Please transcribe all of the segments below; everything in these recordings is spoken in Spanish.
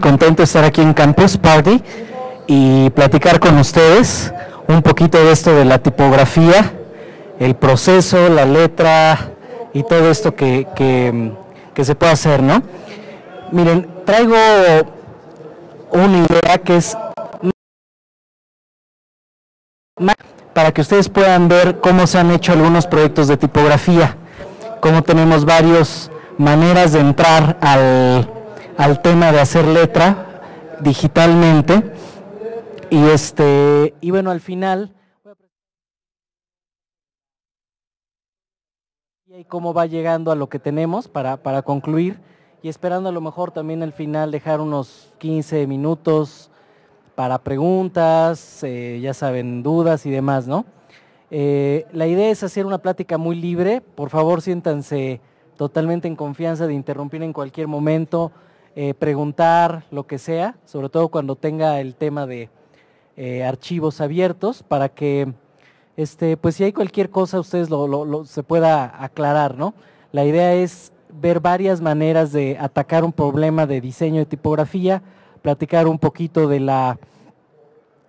contento de estar aquí en Campus Party y platicar con ustedes un poquito de esto de la tipografía, el proceso, la letra y todo esto que, que, se puede hacer, ¿no? Miren, traigo una idea que es para que ustedes puedan ver cómo se han hecho algunos proyectos de tipografía, como tenemos varias maneras de entrar al, al tema de hacer letra digitalmente. Y este, y bueno, al final y cómo va llegando a lo que tenemos para, para concluir y esperando a lo mejor también al final dejar unos 15 minutos para preguntas, eh, ya saben, dudas y demás, ¿no? Eh, la idea es hacer una plática muy libre, por favor siéntanse totalmente en confianza de interrumpir en cualquier momento, eh, preguntar, lo que sea, sobre todo cuando tenga el tema de eh, archivos abiertos, para que, este, pues si hay cualquier cosa, ustedes lo, se pueda aclarar, ¿no? La idea es ver varias maneras de atacar un problema de diseño de tipografía, platicar un poquito de la,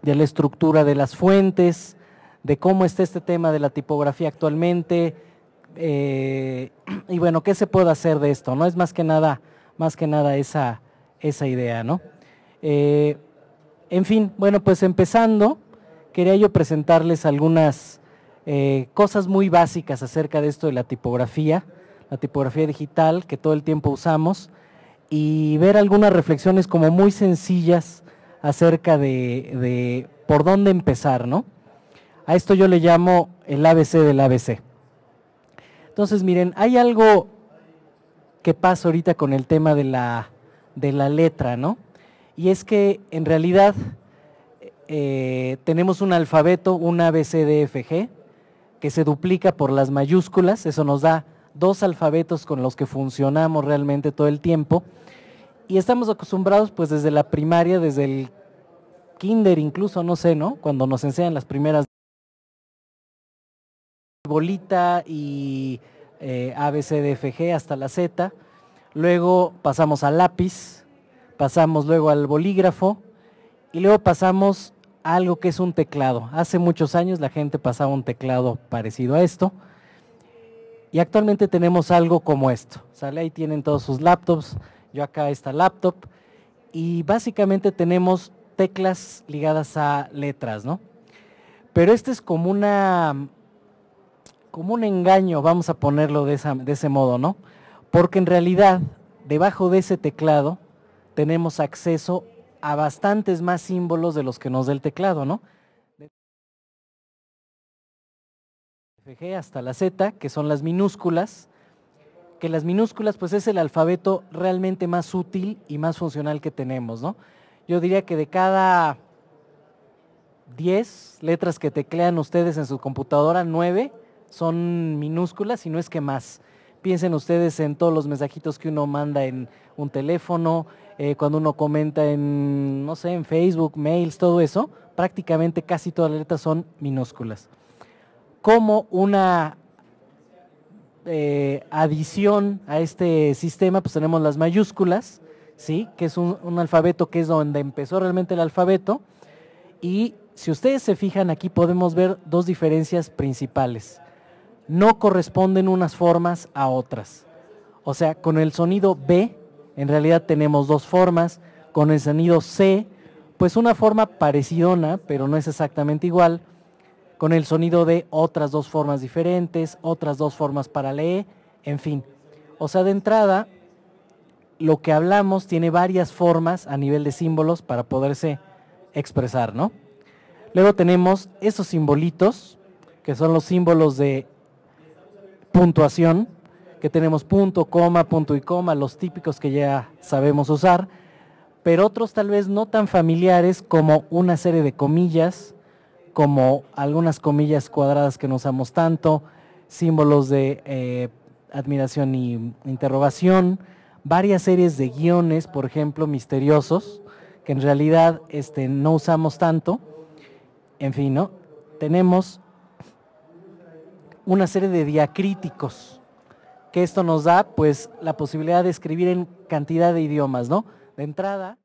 de la estructura de las fuentes, de cómo está este tema de la tipografía actualmente, eh, y bueno, qué se puede hacer de esto, ¿no? Es más que nada más que nada esa, esa idea, ¿no? Eh, en fin, bueno, pues empezando, quería yo presentarles algunas eh, cosas muy básicas acerca de esto de la tipografía, la tipografía digital que todo el tiempo usamos, y ver algunas reflexiones como muy sencillas acerca de, de por dónde empezar, ¿no? A esto yo le llamo el ABC del ABC. Entonces, miren, hay algo qué pasa ahorita con el tema de la, de la letra, ¿no? Y es que en realidad eh, tenemos un alfabeto, un ABCDFG, que se duplica por las mayúsculas, eso nos da dos alfabetos con los que funcionamos realmente todo el tiempo. Y estamos acostumbrados pues desde la primaria, desde el kinder incluso, no sé, ¿no? Cuando nos enseñan las primeras bolita y eh, ABCDFG hasta la Z. Luego pasamos al lápiz, pasamos luego al bolígrafo y luego pasamos a algo que es un teclado. Hace muchos años la gente pasaba un teclado parecido a esto. Y actualmente tenemos algo como esto. Sale ahí tienen todos sus laptops. Yo acá esta laptop. Y básicamente tenemos teclas ligadas a letras, ¿no? Pero este es como una como un engaño, vamos a ponerlo de, ese modo, ¿no? Porque en realidad, debajo de ese teclado, tenemos acceso a bastantes más símbolos de los que nos da el teclado, ¿no? FG hasta la Z, que son las minúsculas, que las minúsculas pues es el alfabeto realmente más útil y más funcional que tenemos, ¿no? Yo diría que de cada 10 letras que teclean ustedes en su computadora, 9 son minúsculas, y no es que más. Piensen ustedes en todos los mensajitos que uno manda en un teléfono, eh, cuando uno comenta en, no sé, en Facebook, mails, todo eso, prácticamente casi todas las letras son minúsculas. Como una eh, adición a este sistema, pues tenemos las mayúsculas, ¿sí? que es un, alfabeto que es donde empezó realmente el alfabeto. Y si ustedes se fijan aquí podemos ver dos diferencias principales no corresponden unas formas a otras. O sea, con el sonido B, en realidad tenemos dos formas. Con el sonido C, pues una forma parecidona, pero no es exactamente igual. Con el sonido D, otras dos formas diferentes, otras dos formas para leer, en fin. O sea, de entrada, lo que hablamos tiene varias formas a nivel de símbolos para poderse expresar, ¿no? Luego tenemos esos simbolitos, que son los símbolos de puntuación, que tenemos punto, coma, punto y coma, los típicos que ya sabemos usar, pero otros tal vez no tan familiares como una serie de comillas, como algunas comillas cuadradas que no usamos tanto, símbolos de eh, admiración y interrogación, varias series de guiones, por ejemplo, misteriosos, que en realidad este, no usamos tanto. En fin, ¿no? Tenemos una serie de diacríticos, que esto nos da pues la posibilidad de escribir en cantidad de idiomas, ¿no? De entrada.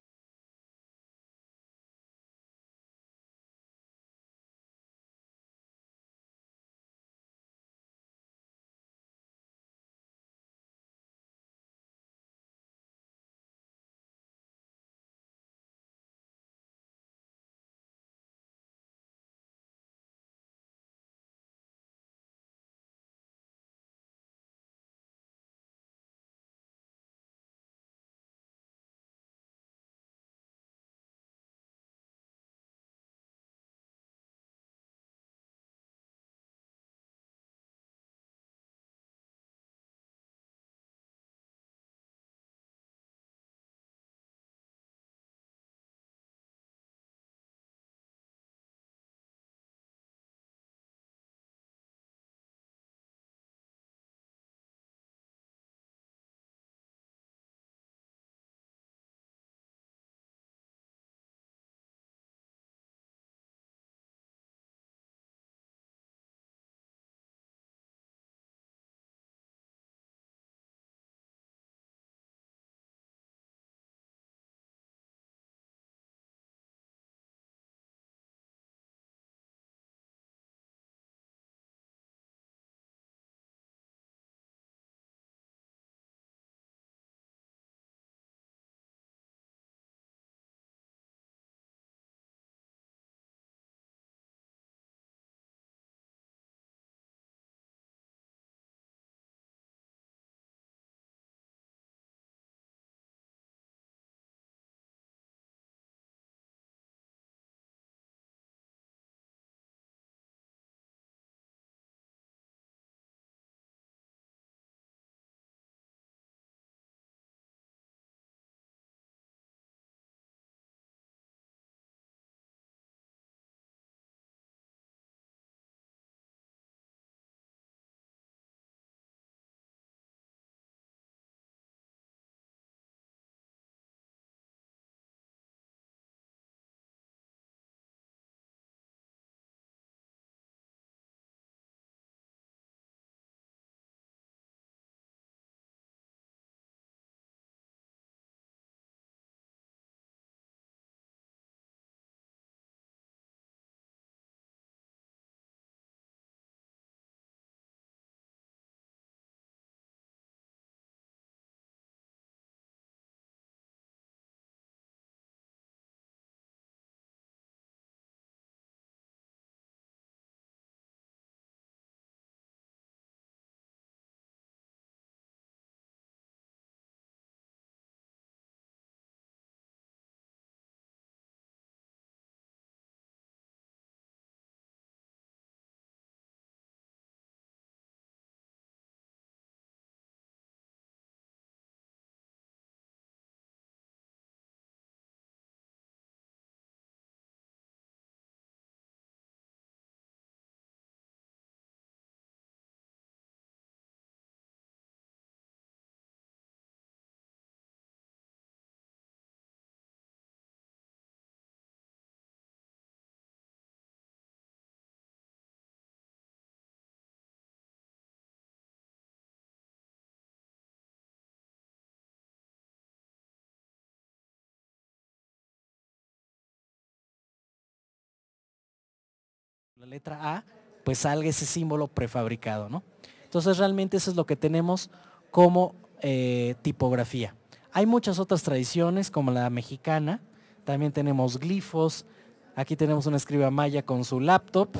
la letra A, pues salga ese símbolo prefabricado, ¿no? Entonces realmente eso es lo que tenemos como eh, tipografía. Hay muchas otras tradiciones como la mexicana, también tenemos glifos, aquí tenemos una escriba maya con su laptop,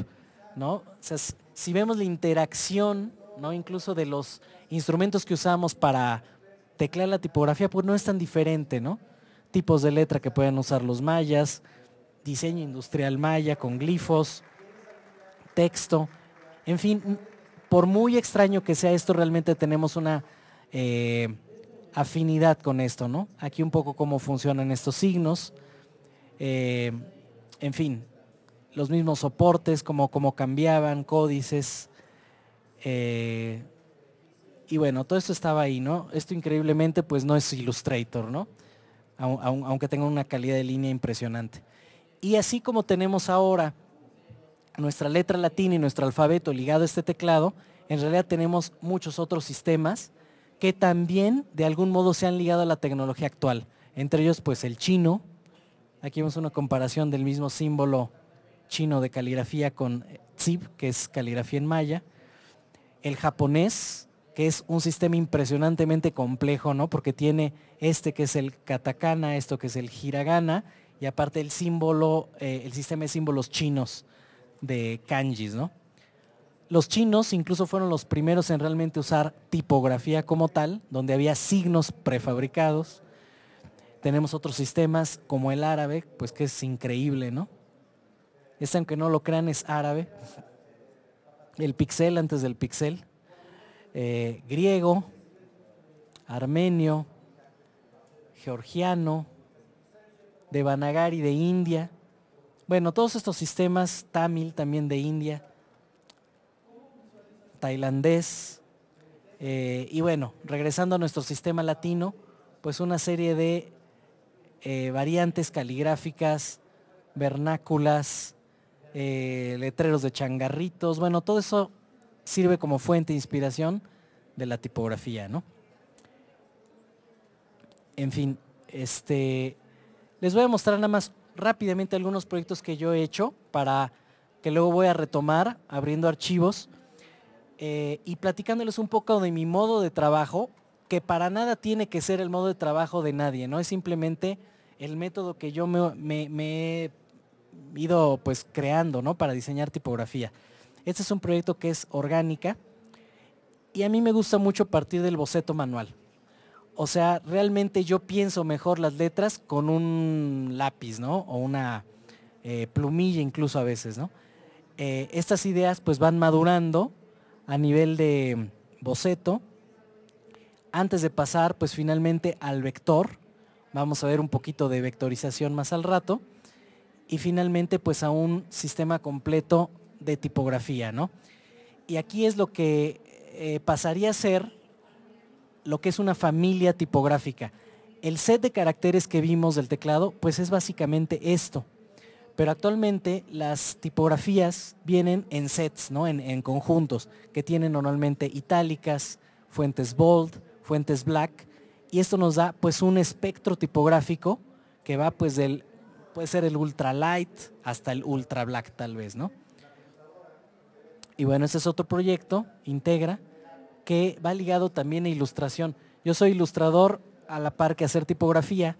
¿no? O sea, si vemos la interacción, ¿no? Incluso de los instrumentos que usamos para teclear la tipografía, pues no es tan diferente, ¿no? Tipos de letra que pueden usar los mayas, diseño industrial maya con glifos, texto. En fin, por muy extraño que sea esto, realmente tenemos una eh, afinidad con esto, ¿no? Aquí un poco cómo funcionan estos signos. Eh, en fin, los mismos soportes, cómo, cambiaban, códices. Eh, y bueno, todo esto estaba ahí, ¿no? Esto increíblemente pues no es Illustrator, ¿no? Aunque tenga una calidad de línea impresionante. Y así como tenemos ahora nuestra letra latina y nuestro alfabeto ligado a este teclado, en realidad tenemos muchos otros sistemas que también de algún modo se han ligado a la tecnología actual. Entre ellos, pues el chino. Aquí vemos una comparación del mismo símbolo chino de caligrafía con Tsib, que es caligrafía en maya. El japonés, que es un sistema impresionantemente complejo, ¿no? Porque tiene este que es el katakana, esto que es el hiragana, y aparte el símbolo, eh, el sistema de símbolos chinos de kanjis, ¿no? Los chinos incluso fueron los primeros en realmente usar tipografía como tal, donde había signos prefabricados. Tenemos otros sistemas como el árabe, pues que es increíble, ¿no? Este, aunque no lo crean, es árabe. El pixel antes del pixel. Eh, griego, armenio, georgiano, de Banagari de India, bueno, todos estos sistemas, tamil también de India, tailandés, eh, y bueno, regresando a nuestro sistema latino, pues una serie de eh, variantes caligráficas, vernáculas, eh, letreros de changarritos, bueno, todo eso sirve como fuente de inspiración de la tipografía, ¿no? En fin, este, les voy a mostrar nada más rápidamente algunos proyectos que yo he hecho para que luego voy a retomar abriendo archivos eh, y platicándoles un poco de mi modo de trabajo, que para nada tiene que ser el modo de trabajo de nadie, ¿no? Es simplemente el método que yo me, he ido pues creando, ¿no? Para diseñar tipografía. Este es un proyecto que es orgánica y a mí me gusta mucho partir del boceto manual. O sea, realmente yo pienso mejor las letras con un lápiz, ¿no? O una eh, plumilla incluso a veces, ¿no? Eh, estas ideas pues van madurando a nivel de boceto. Antes de pasar pues finalmente al vector, vamos a ver un poquito de vectorización más al rato. Y finalmente pues a un sistema completo de tipografía, ¿no? Y aquí es lo que eh, pasaría a ser lo que es una familia tipográfica. El set de caracteres que vimos del teclado, pues es básicamente esto. Pero actualmente las tipografías vienen en sets, ¿no? en, conjuntos, que tienen normalmente itálicas, fuentes bold, fuentes black, y esto nos da pues un espectro tipográfico que va pues del, puede ser el ultra light hasta el ultra black tal vez, ¿no? Y bueno, ese es otro proyecto, Integra, que va ligado también a ilustración. Yo soy ilustrador a la par que hacer tipografía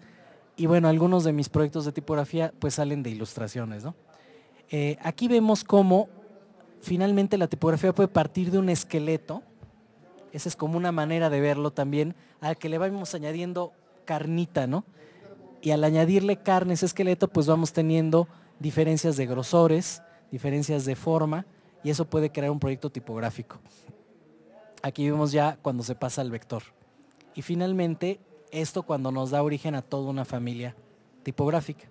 y bueno, algunos de mis proyectos de tipografía pues salen de ilustraciones, ¿no? Eh, aquí vemos cómo finalmente la tipografía puede partir de un esqueleto, esa es como una manera de verlo también, al que le vamos añadiendo carnita, ¿no? Y al añadirle carne a ese esqueleto, pues vamos teniendo diferencias de grosores, diferencias de forma, y eso puede crear un proyecto tipográfico. Aquí vemos ya cuando se pasa al vector. Y finalmente, esto cuando nos da origen a toda una familia tipográfica.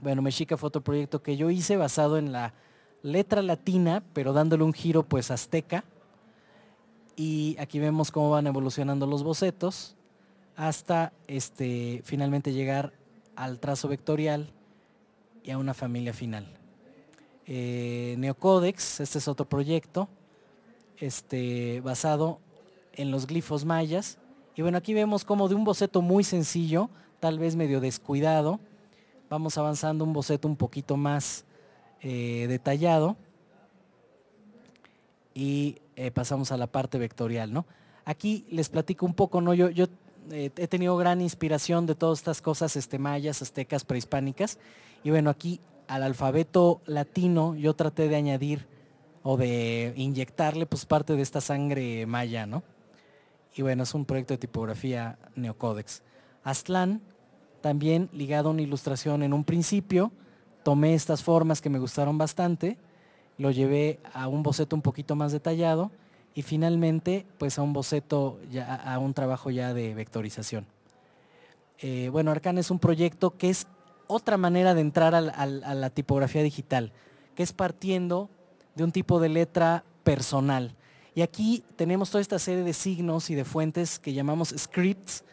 Bueno, Mexica fue otro proyecto que yo hice basado en la letra latina, pero dándole un giro pues azteca. Y aquí vemos cómo van evolucionando los bocetos hasta este, finalmente llegar al trazo vectorial y a una familia final. Eh, Neocodex, este es otro proyecto, este, basado en los glifos mayas. Y bueno, aquí vemos como de un boceto muy sencillo, tal vez medio descuidado, vamos avanzando un boceto un poquito más eh, detallado y eh, pasamos a la parte vectorial. ¿no? Aquí les platico un poco, ¿no? yo, yo eh, he tenido gran inspiración de todas estas cosas este, mayas, aztecas, prehispánicas. Y bueno, aquí al alfabeto latino yo traté de añadir o de inyectarle pues parte de esta sangre maya, ¿no? Y bueno, es un proyecto de tipografía Neocódex. Aztlán, también ligado a una ilustración en un principio, tomé estas formas que me gustaron bastante, lo llevé a un boceto un poquito más detallado y finalmente pues a un boceto, ya, a un trabajo ya de vectorización. Eh, bueno, Arcán es un proyecto que es otra manera de entrar a la tipografía digital, que es partiendo de un tipo de letra personal. Y aquí tenemos toda esta serie de signos y de fuentes que llamamos scripts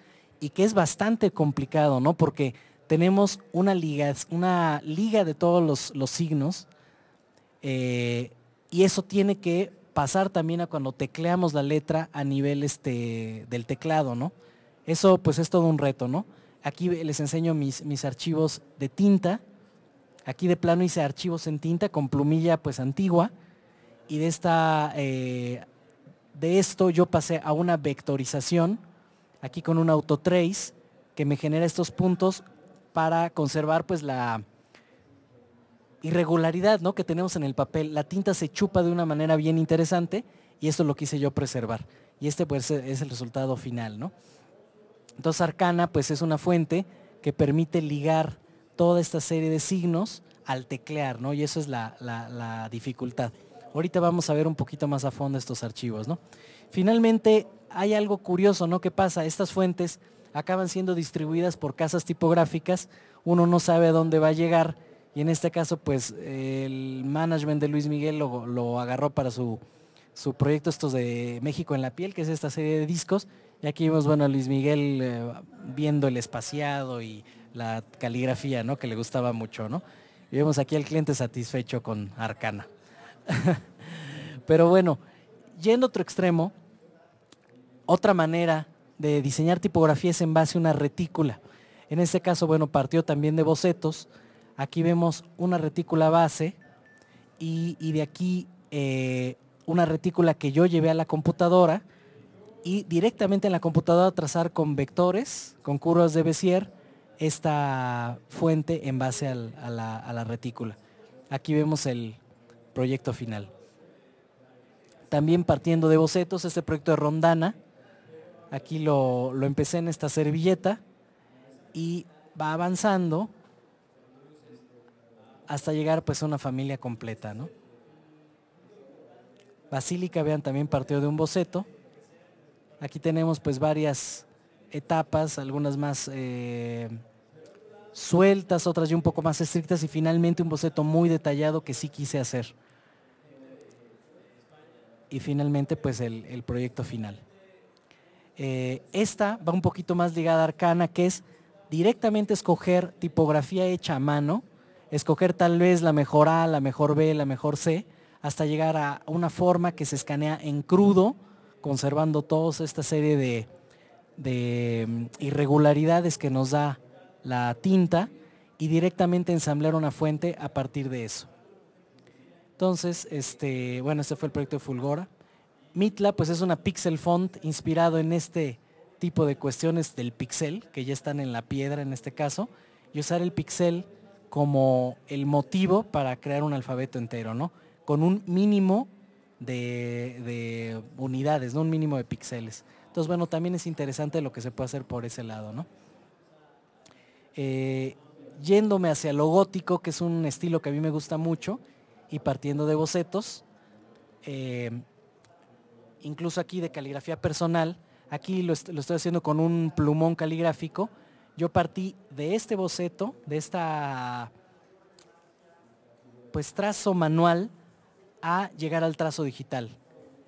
y que es bastante complicado, ¿no? Porque tenemos una liga, una liga de todos los, signos eh, y eso tiene que pasar también a cuando tecleamos la letra a nivel este, del teclado, ¿no? Eso pues es todo un reto, ¿no? Aquí les enseño mis, mis archivos de tinta Aquí de plano hice archivos en tinta con plumilla pues antigua y de, esta, eh, de esto yo pasé a una vectorización, aquí con un autotrace que me genera estos puntos para conservar pues la irregularidad ¿no? que tenemos en el papel. La tinta se chupa de una manera bien interesante y esto lo quise yo preservar. Y este pues es el resultado final. ¿no? Entonces Arcana pues es una fuente que permite ligar toda esta serie de signos al teclear, ¿no? Y eso es la, dificultad. Ahorita vamos a ver un poquito más a fondo estos archivos, ¿no? Finalmente, hay algo curioso, ¿no? ¿Qué pasa? Estas fuentes acaban siendo distribuidas por casas tipográficas, uno no sabe a dónde va a llegar y en este caso, pues, el management de Luis Miguel lo, agarró para su, proyecto estos de México en la piel, que es esta serie de discos. Y aquí vemos, bueno, a Luis Miguel eh, viendo el espaciado y la caligrafía, ¿no? Que le gustaba mucho, ¿no? Y vemos aquí al cliente satisfecho con Arcana. Pero bueno, yendo a otro extremo, otra manera de diseñar tipografía es en base a una retícula. En este caso, bueno, partió también de bocetos. Aquí vemos una retícula base y, de aquí eh, una retícula que yo llevé a la computadora y directamente en la computadora trazar con vectores, con curvas de Bézier esta fuente en base a, la, retícula. Aquí vemos el proyecto final. También partiendo de bocetos, este proyecto de Rondana, aquí lo, empecé en esta servilleta y va avanzando hasta llegar pues a una familia completa. Basílica, vean, también partió de un boceto. Aquí tenemos pues varias etapas, algunas más eh, sueltas, otras ya un poco más estrictas y finalmente un boceto muy detallado que sí quise hacer. Y finalmente pues el, proyecto final. Eh, esta va un poquito más ligada a Arcana, que es directamente escoger tipografía hecha a mano, escoger tal vez la mejor A, la mejor B, la mejor C, hasta llegar a una forma que se escanea en crudo, conservando toda esta serie de, de mm, irregularidades que nos da la tinta y directamente ensamblar una fuente a partir de eso. Entonces, este, bueno, este fue el proyecto de Fulgora. Mitla, pues es una pixel font inspirado en este tipo de cuestiones del pixel, que ya están en la piedra en este caso, y usar el pixel como el motivo para crear un alfabeto entero, ¿no? Con un mínimo de, de unidades, ¿no? Un mínimo de píxeles. Entonces, bueno, también es interesante lo que se puede hacer por ese lado, ¿no? Eh, yéndome hacia lo gótico, que es un estilo que a mí me gusta mucho, y partiendo de bocetos, eh, incluso aquí de caligrafía personal, aquí lo, lo, estoy haciendo con un plumón caligráfico, yo partí de este boceto, de esta pues trazo manual a llegar al trazo digital.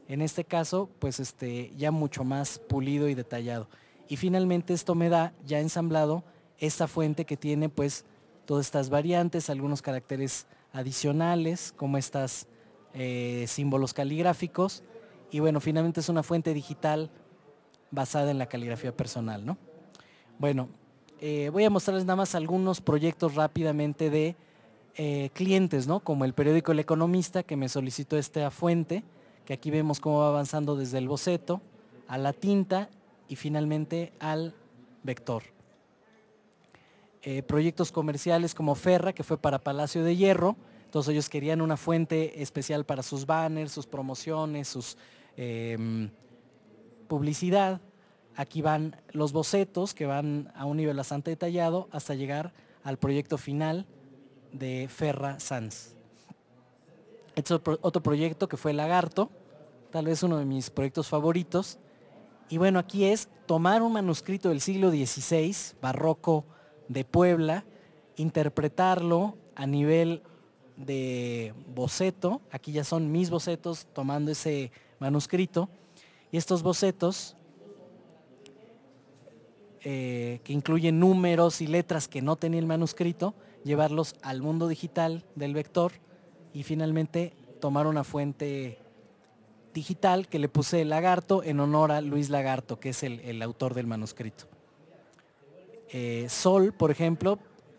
En este caso, pues este, ya mucho más pulido y detallado. Y finalmente esto me da ya ensamblado esta fuente que tiene pues todas estas variantes, algunos caracteres adicionales, como estos eh, símbolos caligráficos. Y bueno, finalmente es una fuente digital basada en la caligrafía personal, Bueno, eh, voy a mostrarles nada más algunos proyectos rápidamente de eh, clientes, ¿no? Como el periódico El Economista, que me solicitó esta fuente que aquí vemos cómo va avanzando desde el boceto a la tinta y finalmente al vector. Eh, proyectos comerciales como Ferra, que fue para Palacio de Hierro, entonces ellos querían una fuente especial para sus banners, sus promociones, sus em, publicidad. Aquí van los bocetos que van a un nivel bastante detallado hasta llegar al proyecto final de Ferra Sanz. Este otro proyecto que fue Lagarto, tal vez uno de mis proyectos favoritos. Y bueno, aquí es tomar un manuscrito del siglo XVI, barroco de Puebla, interpretarlo a nivel de boceto. Aquí ya son mis bocetos tomando ese manuscrito. Y estos bocetos, eh, que incluyen números y letras que no tenía el manuscrito, llevarlos al mundo digital del vector y finalmente tomar una fuente digital que le puse Lagarto en honor a Luis Lagarto, que es el, autor del manuscrito. Eh, Sol, por ejemplo,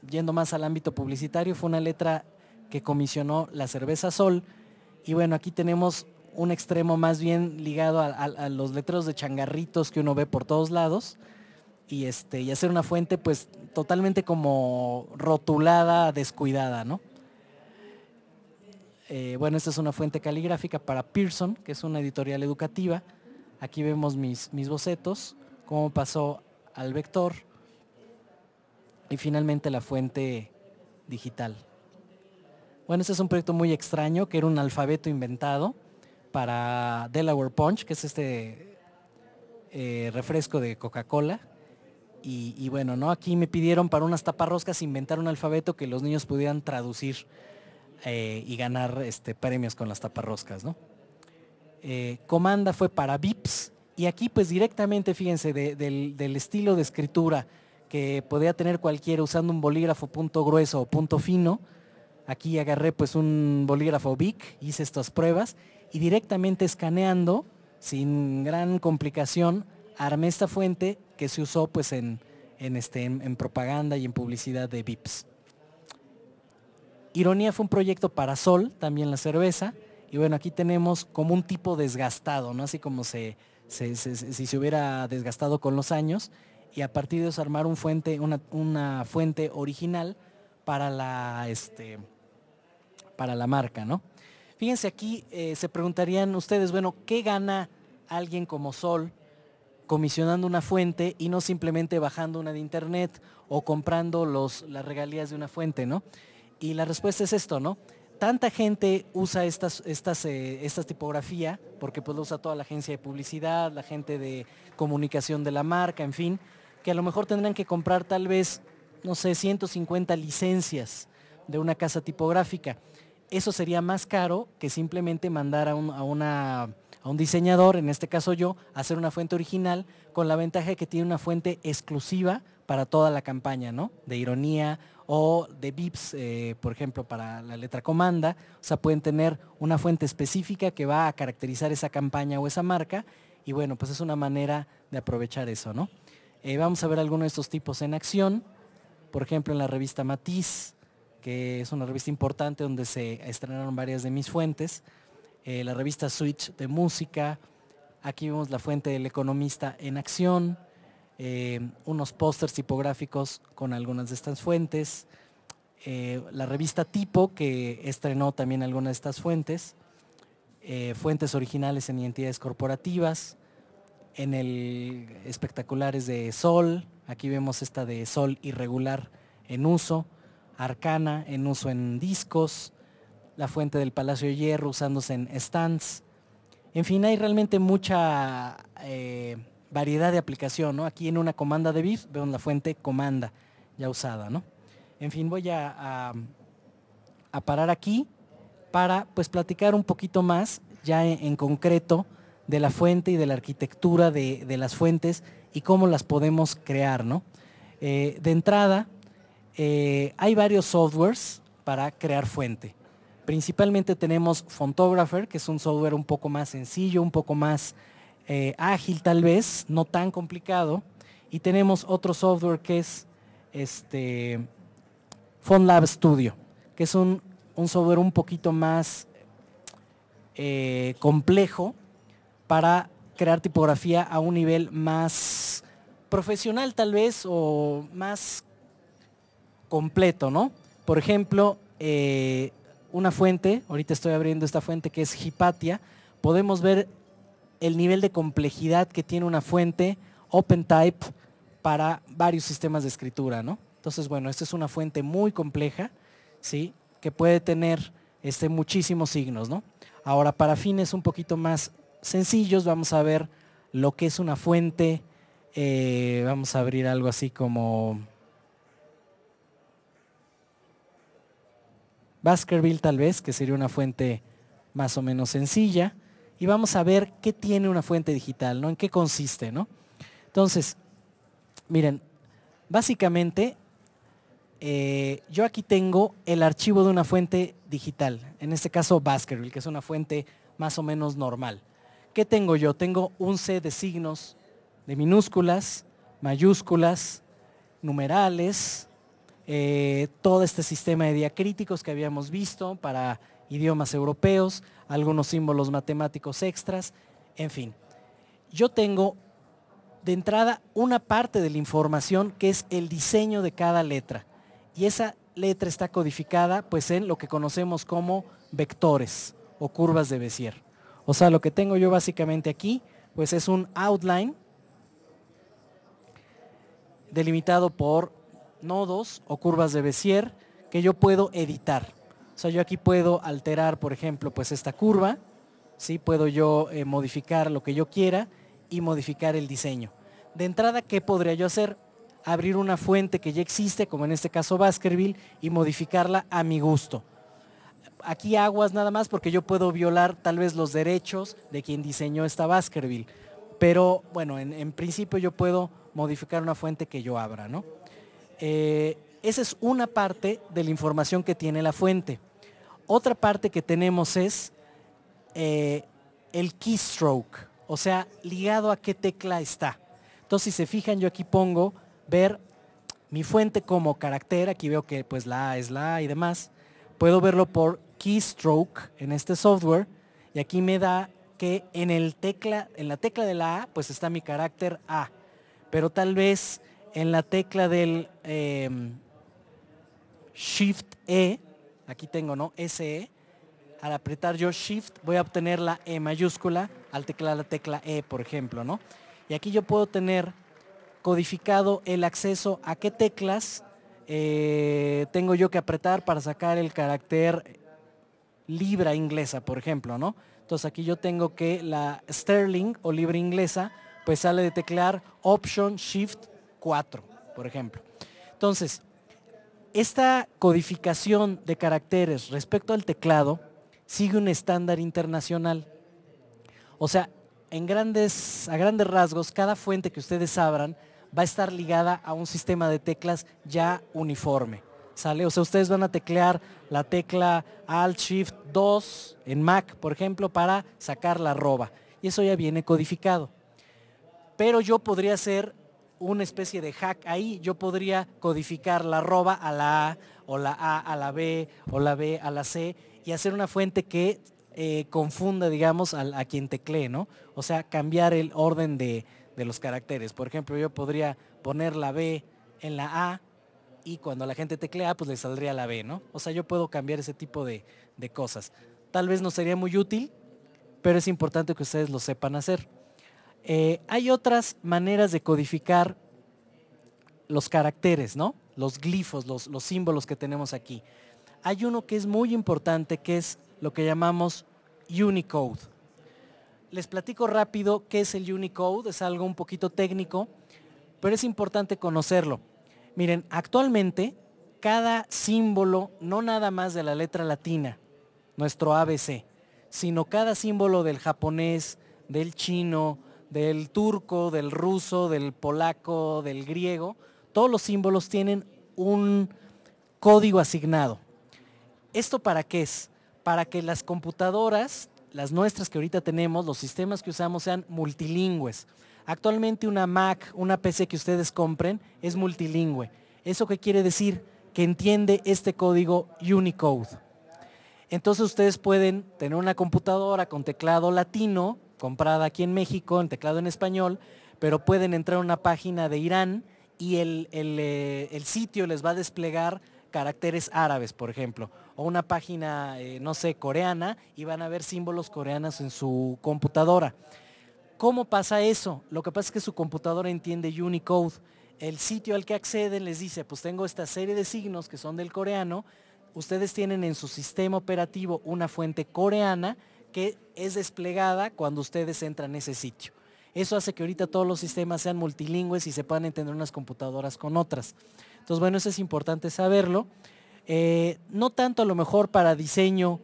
yendo más al ámbito publicitario, fue una letra que comisionó la cerveza Sol. Y bueno, aquí tenemos un extremo más bien ligado a, los letreros de changarritos que uno ve por todos lados. Y, este, y hacer una fuente pues totalmente como rotulada, descuidada, ¿no? Eh, bueno, esta es una fuente caligráfica para Pearson, que es una editorial educativa. Aquí vemos mis, bocetos, cómo pasó al vector y finalmente la fuente digital. Bueno, este es un proyecto muy extraño, que era un alfabeto inventado para Delaware Punch, que es este eh, refresco de Coca-Cola. Y, y, bueno, ¿no? aquí me pidieron para unas taparroscas inventar un alfabeto que los niños pudieran traducir. Eh, y ganar este, premios con las taparroscas. Eh, comanda fue para VIPs y aquí pues directamente, fíjense, del, estilo de escritura que podía tener cualquiera usando un bolígrafo punto grueso o punto fino, aquí agarré pues un bolígrafo BIC, hice estas pruebas y directamente escaneando, sin gran complicación, armé esta fuente que se usó pues en, este, en propaganda y en publicidad de VIPs. Ironía fue un proyecto para Sol, también la cerveza. Y bueno, aquí tenemos como un tipo desgastado, ¿no? Así como si se hubiera desgastado con los años. Y a partir de eso armar fuente, una, fuente original para la, este, para la marca, ¿no? Fíjense aquí, eh, se preguntarían ustedes, bueno, ¿qué gana alguien como Sol comisionando una fuente y no simplemente bajando una de internet o comprando los, las regalías de una fuente, ¿no? Y la respuesta es esto, ¿no? Tanta gente usa estas, estas, eh, tipografía, porque pues lo usa toda la agencia de publicidad, la gente de comunicación de la marca, en fin, que a lo mejor tendrán que comprar tal vez, no sé, 150 licencias de una casa tipográfica. Eso sería más caro que simplemente mandar a una a un diseñador, en este caso yo, hacer una fuente original con la ventaja de que tiene una fuente exclusiva para toda la campaña, ¿no? De ironía o de VIPs, eh, por ejemplo, para la letra comanda. O sea, pueden tener una fuente específica que va a caracterizar esa campaña o esa marca. Y bueno, pues es una manera de aprovechar eso, ¿no? Eh, vamos a ver algunos de estos tipos en acción. Por ejemplo, en la revista Matiz, que es una revista importante donde se estrenaron varias de mis fuentes. Eh, la revista Switch de música. Aquí vemos la fuente del economista en acción, eh, unos pósters tipográficos con algunas de estas fuentes, eh, la revista Tipo, que estrenó también algunas de estas fuentes, fuentes originales en identidades corporativas, en el espectaculares de Sol, aquí vemos esta de Sol irregular en uso, Arcana en uso en discos, la fuente del Palacio de Hierro usándose en stands. En fin, hay realmente mucha eh, variedad de aplicación, Aquí en una comanda de BIF veo la fuente comanda ya usada, En fin, voy a, a, parar aquí para pues platicar un poquito más ya en, concreto de la fuente y de la arquitectura de, las fuentes y cómo las podemos crear, ¿no? Eh, de entrada, eh, hay varios softwares para crear fuente. Principalmente tenemos Fontographer, que es un software un poco más sencillo, un poco más eh, ágil tal vez, no tan complicado. Y tenemos otro software que es este, FontLab Studio, que es un, software un poquito más eh, complejo para crear tipografía a un nivel más profesional tal vez o más completo, ¿no? Por ejemplo, eh, una fuente, ahorita estoy abriendo esta fuente que es Hipatia, podemos ver el nivel de complejidad que tiene una fuente OpenType para varios sistemas de escritura, ¿no? Entonces, bueno, esta es una fuente muy compleja, ¿sí? Que puede tener este, muchísimos signos, ¿no? Ahora, para fines un poquito más sencillos, vamos a ver lo que es una fuente. Eh, vamos a abrir algo así como Baskerville tal vez, que sería una fuente más o menos sencilla, y vamos a ver qué tiene una fuente digital, ¿no? En qué consiste, ¿no? Entonces, miren, básicamente eh, yo aquí tengo el archivo de una fuente digital, en este caso Baskerville, que es una fuente más o menos normal. ¿Qué tengo yo? Tengo un C de signos, de minúsculas, mayúsculas, numerales, eh, todo este sistema de diacríticos que habíamos visto para idiomas europeos, algunos símbolos matemáticos extras, en fin. Yo tengo de entrada una parte de la información que es el diseño de cada letra. Y esa letra está codificada pues en lo que conocemos como vectores o curvas de Bézier. O sea, lo que tengo yo básicamente aquí pues es un outline delimitado por nodos o curvas de Bézier que yo puedo editar. O sea, yo aquí puedo alterar, por ejemplo, pues esta curva, ¿sí? puedo yo eh, modificar lo que yo quiera y modificar el diseño. De entrada, ¿qué podría yo hacer? Abrir una fuente que ya existe, como en este caso Baskerville, y modificarla a mi gusto. Aquí aguas nada más porque yo puedo violar tal vez los derechos de quien diseñó esta Baskerville. Pero bueno, en principio yo puedo modificar una fuente que yo abra, ¿no? Eh, esa es una parte de la información que tiene la fuente. Otra parte que tenemos es eh, el keystroke, o sea, ligado a qué tecla está. Entonces, si se fijan, yo aquí pongo ver mi fuente como carácter, aquí veo que pues la A es la A y demás. Puedo verlo por keystroke en este software y aquí me da que en, el tecla, en la tecla de la A pues está mi carácter A, pero tal vez en la tecla del em, Shift E, aquí tengo, ¿no? SE, al apretar yo Shift voy a obtener la E mayúscula al teclar la tecla E, por ejemplo, ¿no? Y aquí yo puedo tener codificado el acceso a qué teclas eh, tengo yo que apretar para sacar el carácter libra inglesa, por ejemplo, ¿no? Entonces aquí yo tengo que la sterling o libra inglesa, pues sale de teclar Option Shift 4, por ejemplo. Entonces, esta codificación de caracteres respecto al teclado sigue un estándar internacional. O sea, en grandes, a grandes rasgos, cada fuente que ustedes abran va a estar ligada a un sistema de teclas ya uniforme. ¿Sale? O sea, ustedes van a teclear la tecla Alt Shift 2 en Mac, por ejemplo, para sacar la arroba. Y eso ya viene codificado. Pero yo podría hacer una especie de hack ahí. Yo podría codificar la arroba a la A o la A a la B o la B a la C y hacer una fuente que eh, confunda, digamos, a, quien teclee, ¿no? O sea, cambiar el orden de, los caracteres. Por ejemplo, yo podría poner la B en la A y cuando la gente teclea, pues le saldría la B, ¿no? O sea, yo puedo cambiar ese tipo de cosas. Tal vez no sería muy útil, pero es importante que ustedes lo sepan hacer. Eh, hay otras maneras de codificar los caracteres, ¿no? Los glifos, los, los símbolos que tenemos aquí. Hay uno que es muy importante, que es lo que llamamos Unicode. Les platico rápido qué es el Unicode, es algo un poquito técnico, pero es importante conocerlo. Miren, actualmente cada símbolo, no nada más de la letra latina, nuestro ABC, sino cada símbolo del japonés, del chino, del turco, del ruso, del polaco, del griego, todos los símbolos tienen un código asignado. ¿Esto para qué es? Para que las computadoras, las nuestras que ahorita tenemos, los sistemas que usamos sean multilingües. Actualmente una Mac, una PC que ustedes compren es multilingüe. ¿Eso qué quiere decir? Que entiende este código Unicode. Entonces ustedes pueden tener una computadora con teclado latino comprada aquí en México, en teclado en español, pero pueden entrar a una página de Irán y el, eh, sitio les va a desplegar caracteres árabes, por ejemplo, o una página, eh, no sé, coreana, y van a ver símbolos coreanos en su computadora. ¿Cómo pasa eso? Lo que pasa es que su computadora entiende Unicode. El sitio al que acceden les dice, pues tengo esta serie de signos que son del coreano, ustedes tienen en su sistema operativo una fuente coreana que es desplegada cuando ustedes entran a ese sitio. Eso hace que ahorita todos los sistemas sean multilingües y se puedan entender unas computadoras con otras. Entonces, bueno, eso es importante saberlo. Eh, no tanto a lo mejor para diseño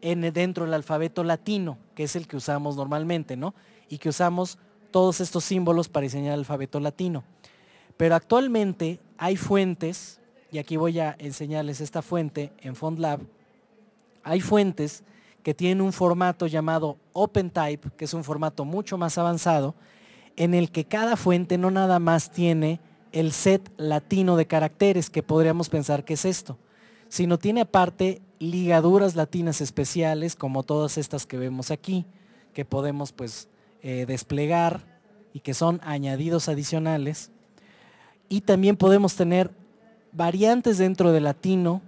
dentro del alfabeto latino, que es el que usamos normalmente, ¿no? Y que usamos todos estos símbolos para diseñar el alfabeto latino. Pero actualmente hay fuentes, y aquí voy a enseñarles esta fuente en FontLab, hay fuentes que tiene un formato llamado OpenType, que es un formato mucho más avanzado, en el que cada fuente no nada más tiene el set latino de caracteres, que podríamos pensar que es esto, sino tiene aparte ligaduras latinas especiales, como todas estas que vemos aquí, que podemos pues eh, desplegar y que son añadidos adicionales. Y también podemos tener variantes dentro de latino,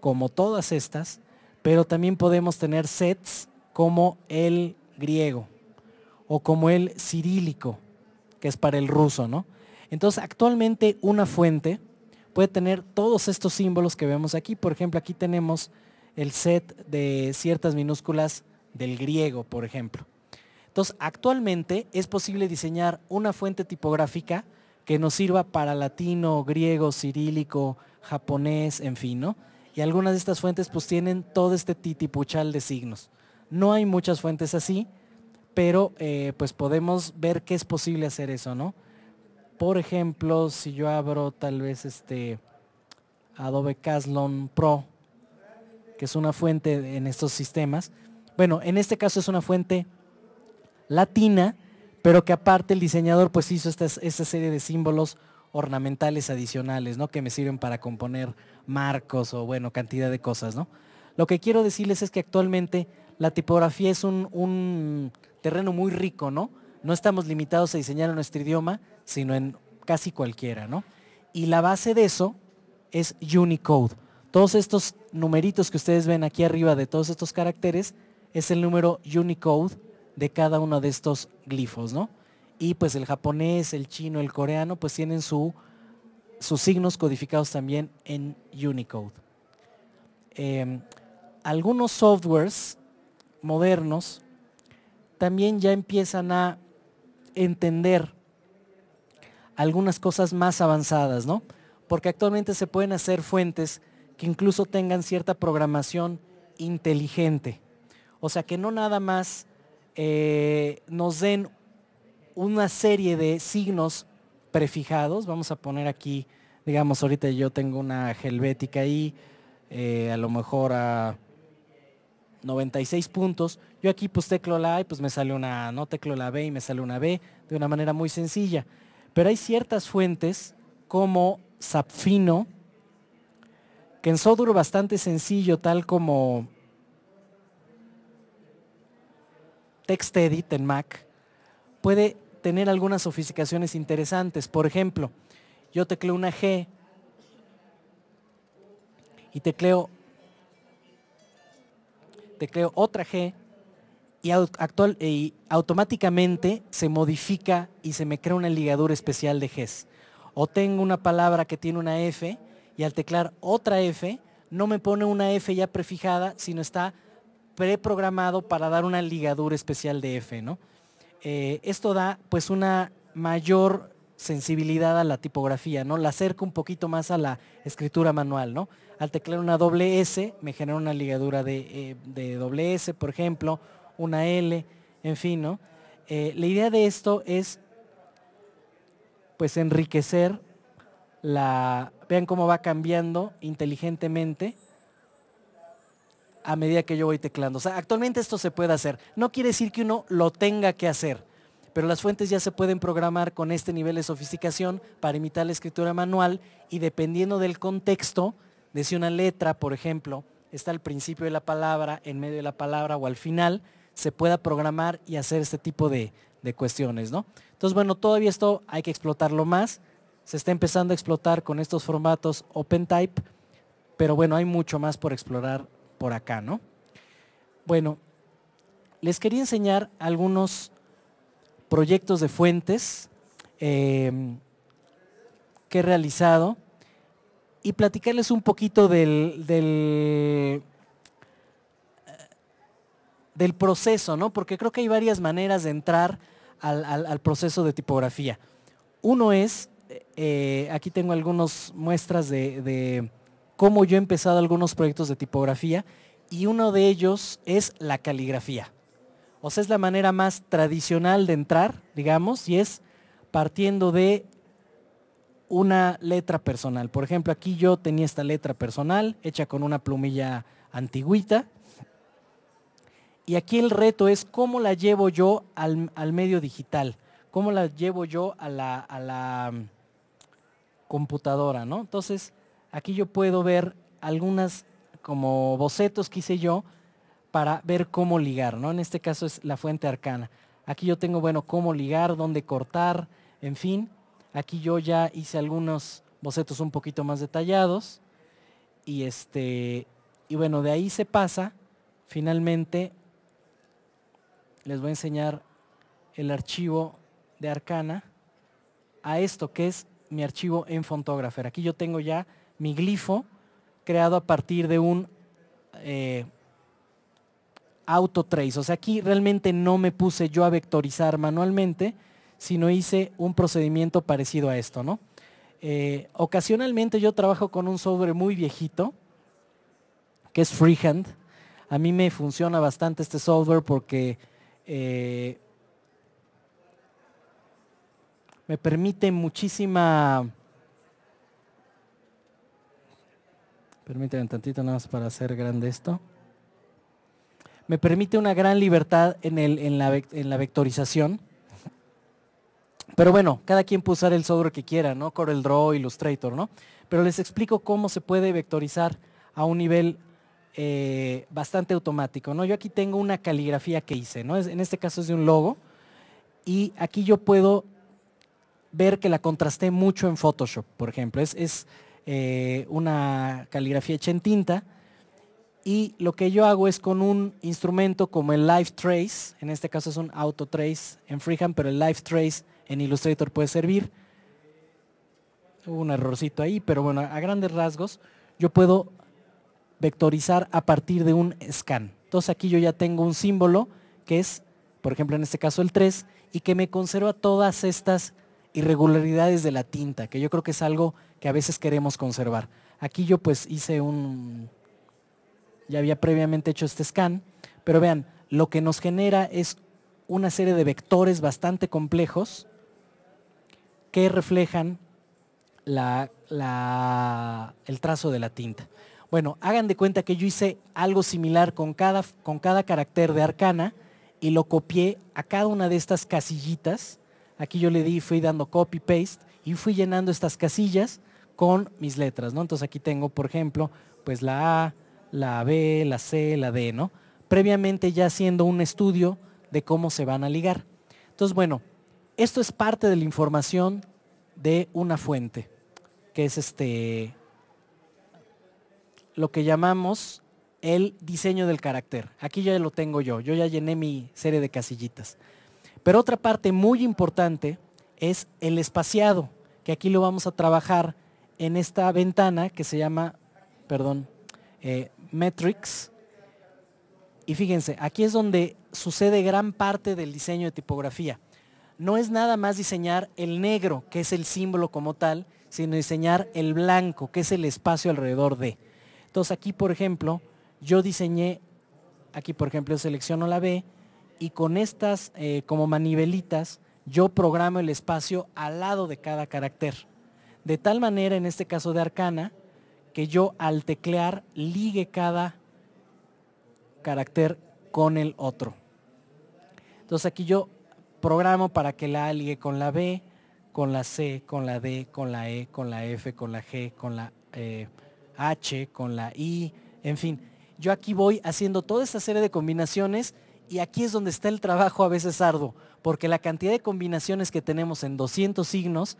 como todas estas, pero también podemos tener sets como el griego o como el cirílico, que es para el ruso, ¿no? Entonces, actualmente una fuente puede tener todos estos símbolos que vemos aquí. Por ejemplo, aquí tenemos el set de ciertas minúsculas del griego, por ejemplo. Entonces, actualmente es posible diseñar una fuente tipográfica que nos sirva para latino, griego, cirílico, japonés, en fin, ¿no? Y algunas de estas fuentes pues tienen todo este titipuchal de signos. No hay muchas fuentes así, pero eh, pues podemos ver que es posible hacer eso, ¿no? Por ejemplo, si yo abro tal vez este Adobe Caslon Pro, que es una fuente en estos sistemas. Bueno, en este caso es una fuente latina, pero que aparte el diseñador pues hizo esta, esta serie de símbolos ornamentales adicionales, ¿no? Que me sirven para componer marcos o, bueno, cantidad de cosas, ¿no? Lo que quiero decirles es que actualmente la tipografía es un, terreno muy rico, ¿no? No estamos limitados a diseñar en nuestro idioma, sino en casi cualquiera, ¿no? Y la base de eso es Unicode. Todos estos numeritos que ustedes ven aquí arriba de todos estos caracteres es el número Unicode de cada uno de estos glifos, ¿no? y pues el japonés, el chino, el coreano, pues tienen su, sus signos codificados también en Unicode. Em, algunos softwares modernos también ya empiezan a entender algunas cosas más avanzadas, ¿no? Porque actualmente se pueden hacer fuentes que incluso tengan cierta programación inteligente. O sea, que no nada más eh, nos den una serie de signos prefijados. Vamos a poner aquí, digamos, ahorita yo tengo una helvética ahí, eh, a lo mejor a 96 puntos. Yo aquí pues teclo la A y pues me sale una ¿no? Teclo la B y me sale una B de una manera muy sencilla. Pero hay ciertas fuentes como Sapfino, que en Soduro bastante sencillo, tal como TextEdit en Mac, puede tener algunas sofisticaciones interesantes. Por ejemplo, yo tecleo una G y tecleo, tecleo otra G y, actual, automáticamente se modifica y se me crea una ligadura especial de Gs. O tengo una palabra que tiene una F y al teclar otra F no me pone una F ya prefijada, sino está preprogramado para dar una ligadura especial de F, ¿no? Eh, esto da pues una mayor sensibilidad a la tipografía, ¿no? La acerca un poquito más a la escritura manual, ¿no? Al teclear una doble S me genera una ligadura eh, de, doble S, por ejemplo, una L, en fin, ¿no? Eh, la idea de esto es pues enriquecer la. Vean cómo va cambiando inteligentemente a medida que yo voy teclando. O sea, actualmente esto se puede hacer. No quiere decir que uno lo tenga que hacer, pero las fuentes ya se pueden programar con este nivel de sofisticación para imitar la escritura manual y dependiendo del contexto, de si una letra, por ejemplo, está al principio de la palabra, en medio de la palabra o al final, se pueda programar y hacer este tipo de, cuestiones, ¿no? Entonces, bueno, todavía esto hay que explotarlo más. Se está empezando a explotar con estos formatos OpenType, pero bueno, hay mucho más por explorar por acá, ¿no? Bueno, les quería enseñar algunos proyectos de fuentes em, que he realizado y platicarles un poquito del, del, proceso, ¿no? Porque creo que hay varias maneras de entrar al, proceso de tipografía. Uno es, eh, aquí tengo algunas muestras de, cómo yo he empezado algunos proyectos de tipografía y uno de ellos es la caligrafía. O sea, es la manera más tradicional de entrar, digamos, y es partiendo de una letra personal. Por ejemplo, aquí yo tenía esta letra personal hecha con una plumilla antigüita. Y aquí el reto es cómo la llevo yo al, medio digital, cómo la llevo yo a la, a la mm, computadora, ¿no? Entonces, Aquí yo puedo ver algunas como bocetos que hice yo para ver cómo ligar, ¿no? En este caso es la fuente arcana. Aquí yo tengo, bueno, cómo ligar, dónde cortar, en fin. Aquí yo ya hice algunos bocetos un poquito más detallados. Y este, y bueno, de ahí se pasa. Finalmente, les voy a enseñar el archivo de Arcana a esto que es mi archivo en Fontographer. Aquí yo tengo ya mi glifo, creado a partir de un eh, auto trace, O sea, aquí realmente no me puse yo a vectorizar manualmente, sino hice un procedimiento parecido a esto, ¿no? Eh, ocasionalmente yo trabajo con un software muy viejito, que es freehand. A mí me funciona bastante este software porque eh, me permite muchísima Permítanme tantito nada más para hacer grande esto. Me permite una gran libertad en, el, en, la, vectorización. Pero bueno, cada quien puede usar el software que quiera, ¿no? Corel Draw, Illustrator, ¿no? Pero les explico cómo se puede vectorizar a un nivel eh, bastante automático, ¿no? Yo aquí tengo una caligrafía que hice, ¿no? En este caso es de un logo. Y aquí yo puedo ver que la contrasté mucho en Photoshop, por ejemplo. es, eh, una caligrafía hecha en tinta. Y lo que yo hago es con un instrumento como el Live Trace, en este caso es un Auto Trace en Freehand, pero el Live Trace en Illustrator puede servir. Hubo un errorcito ahí, pero bueno, a grandes rasgos yo puedo vectorizar a partir de un scan. Entonces aquí yo ya tengo un símbolo que es, por ejemplo en este caso el 3, y que me conserva todas estas irregularidades de la tinta, que yo creo que es algo que a veces queremos conservar. Aquí yo pues hice un, ya había previamente hecho este scan, pero vean, lo que nos genera es una serie de vectores bastante complejos que reflejan el trazo de la tinta. Bueno, hagan de cuenta que yo hice algo similar con cada, con cada carácter de arcana y lo copié a cada una de estas casillitas. Aquí yo le di, fui dando copy-paste y fui llenando estas casillas con mis letras, ¿no? Entonces aquí tengo, por ejemplo, pues la A, la B, la C, la D, ¿no? Previamente ya haciendo un estudio de cómo se van a ligar. Entonces, bueno, esto es parte de la información de una fuente, que es este lo que llamamos el diseño del carácter. Aquí ya lo tengo yo, yo ya llené mi serie de casillitas. Pero otra parte muy importante es el espaciado, que aquí lo vamos a trabajar en esta ventana que se llama, perdón, eh, Metrics. Y fíjense, aquí es donde sucede gran parte del diseño de tipografía. No es nada más diseñar el negro, que es el símbolo como tal, sino diseñar el blanco, que es el espacio alrededor de. Entonces aquí, por ejemplo, yo diseñé, aquí por ejemplo selecciono la B y con estas eh, como manivelitas yo programo el espacio al lado de cada carácter de tal manera, en este caso de arcana, que yo al teclear ligue cada carácter con el otro. Entonces aquí yo programo para que la A ligue con la B, con la C, con la D, con la E, con la F, con la G, con la eh, H, con la I, en fin. Yo aquí voy haciendo toda esta serie de combinaciones y aquí es donde está el trabajo a veces arduo, porque la cantidad de combinaciones que tenemos en 200 signos,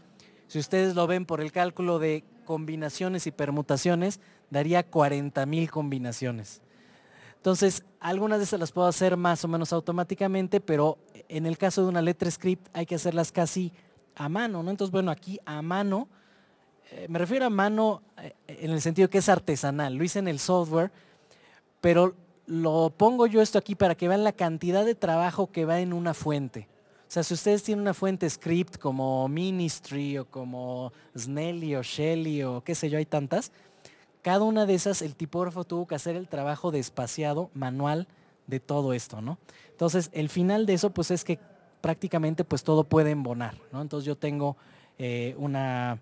si ustedes lo ven por el cálculo de combinaciones y permutaciones, daría 40 mil combinaciones. Entonces, algunas de esas las puedo hacer más o menos automáticamente, pero en el caso de una letra script hay que hacerlas casi a mano, ¿no? Entonces, bueno, aquí a mano, eh, me refiero a mano eh, en el sentido que es artesanal, lo hice en el software, pero lo pongo yo esto aquí para que vean la cantidad de trabajo que va en una fuente. O sea, si ustedes tienen una fuente script como Ministry o como Snelly o Shelly o qué sé yo, hay tantas, cada una de esas el tipógrafo tuvo que hacer el trabajo despaciado manual de todo esto, ¿no? Entonces, el final de eso pues es que prácticamente pues todo puede embonar, ¿no? Entonces yo tengo eh, una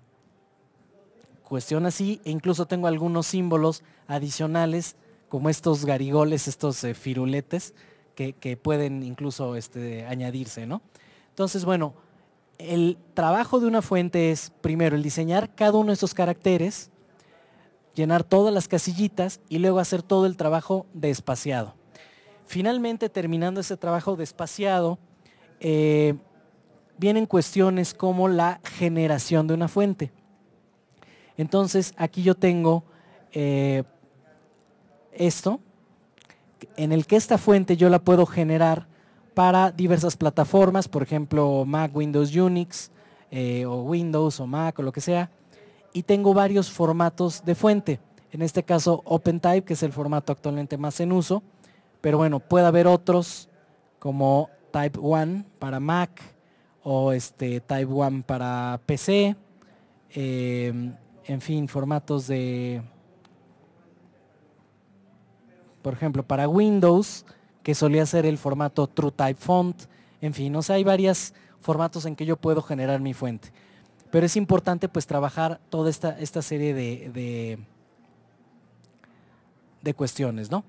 cuestión así e incluso tengo algunos símbolos adicionales como estos garigoles, estos eh, firuletes, que, pueden incluso este, añadirse, ¿no? Entonces, bueno, el trabajo de una fuente es, primero, el diseñar cada uno de estos caracteres, llenar todas las casillitas y luego hacer todo el trabajo despaciado. Finalmente, terminando ese trabajo despaciado, eh, vienen cuestiones como la generación de una fuente. Entonces, aquí yo tengo eh, esto, en el que esta fuente yo la puedo generar para diversas plataformas, por ejemplo Mac, Windows, Unix, eh, o Windows o Mac o lo que sea, y tengo varios formatos de fuente. En este caso OpenType, que es el formato actualmente más en uso, pero bueno, puede haber otros como Type 1 para Mac o este Type 1 para PC, eh, en fin, formatos de por ejemplo, para Windows, que solía ser el formato TrueType Font. En fin, o sea, hay varios formatos en que yo puedo generar mi fuente. Pero es importante pues trabajar toda esta, esta serie de, de, cuestiones, ¿no?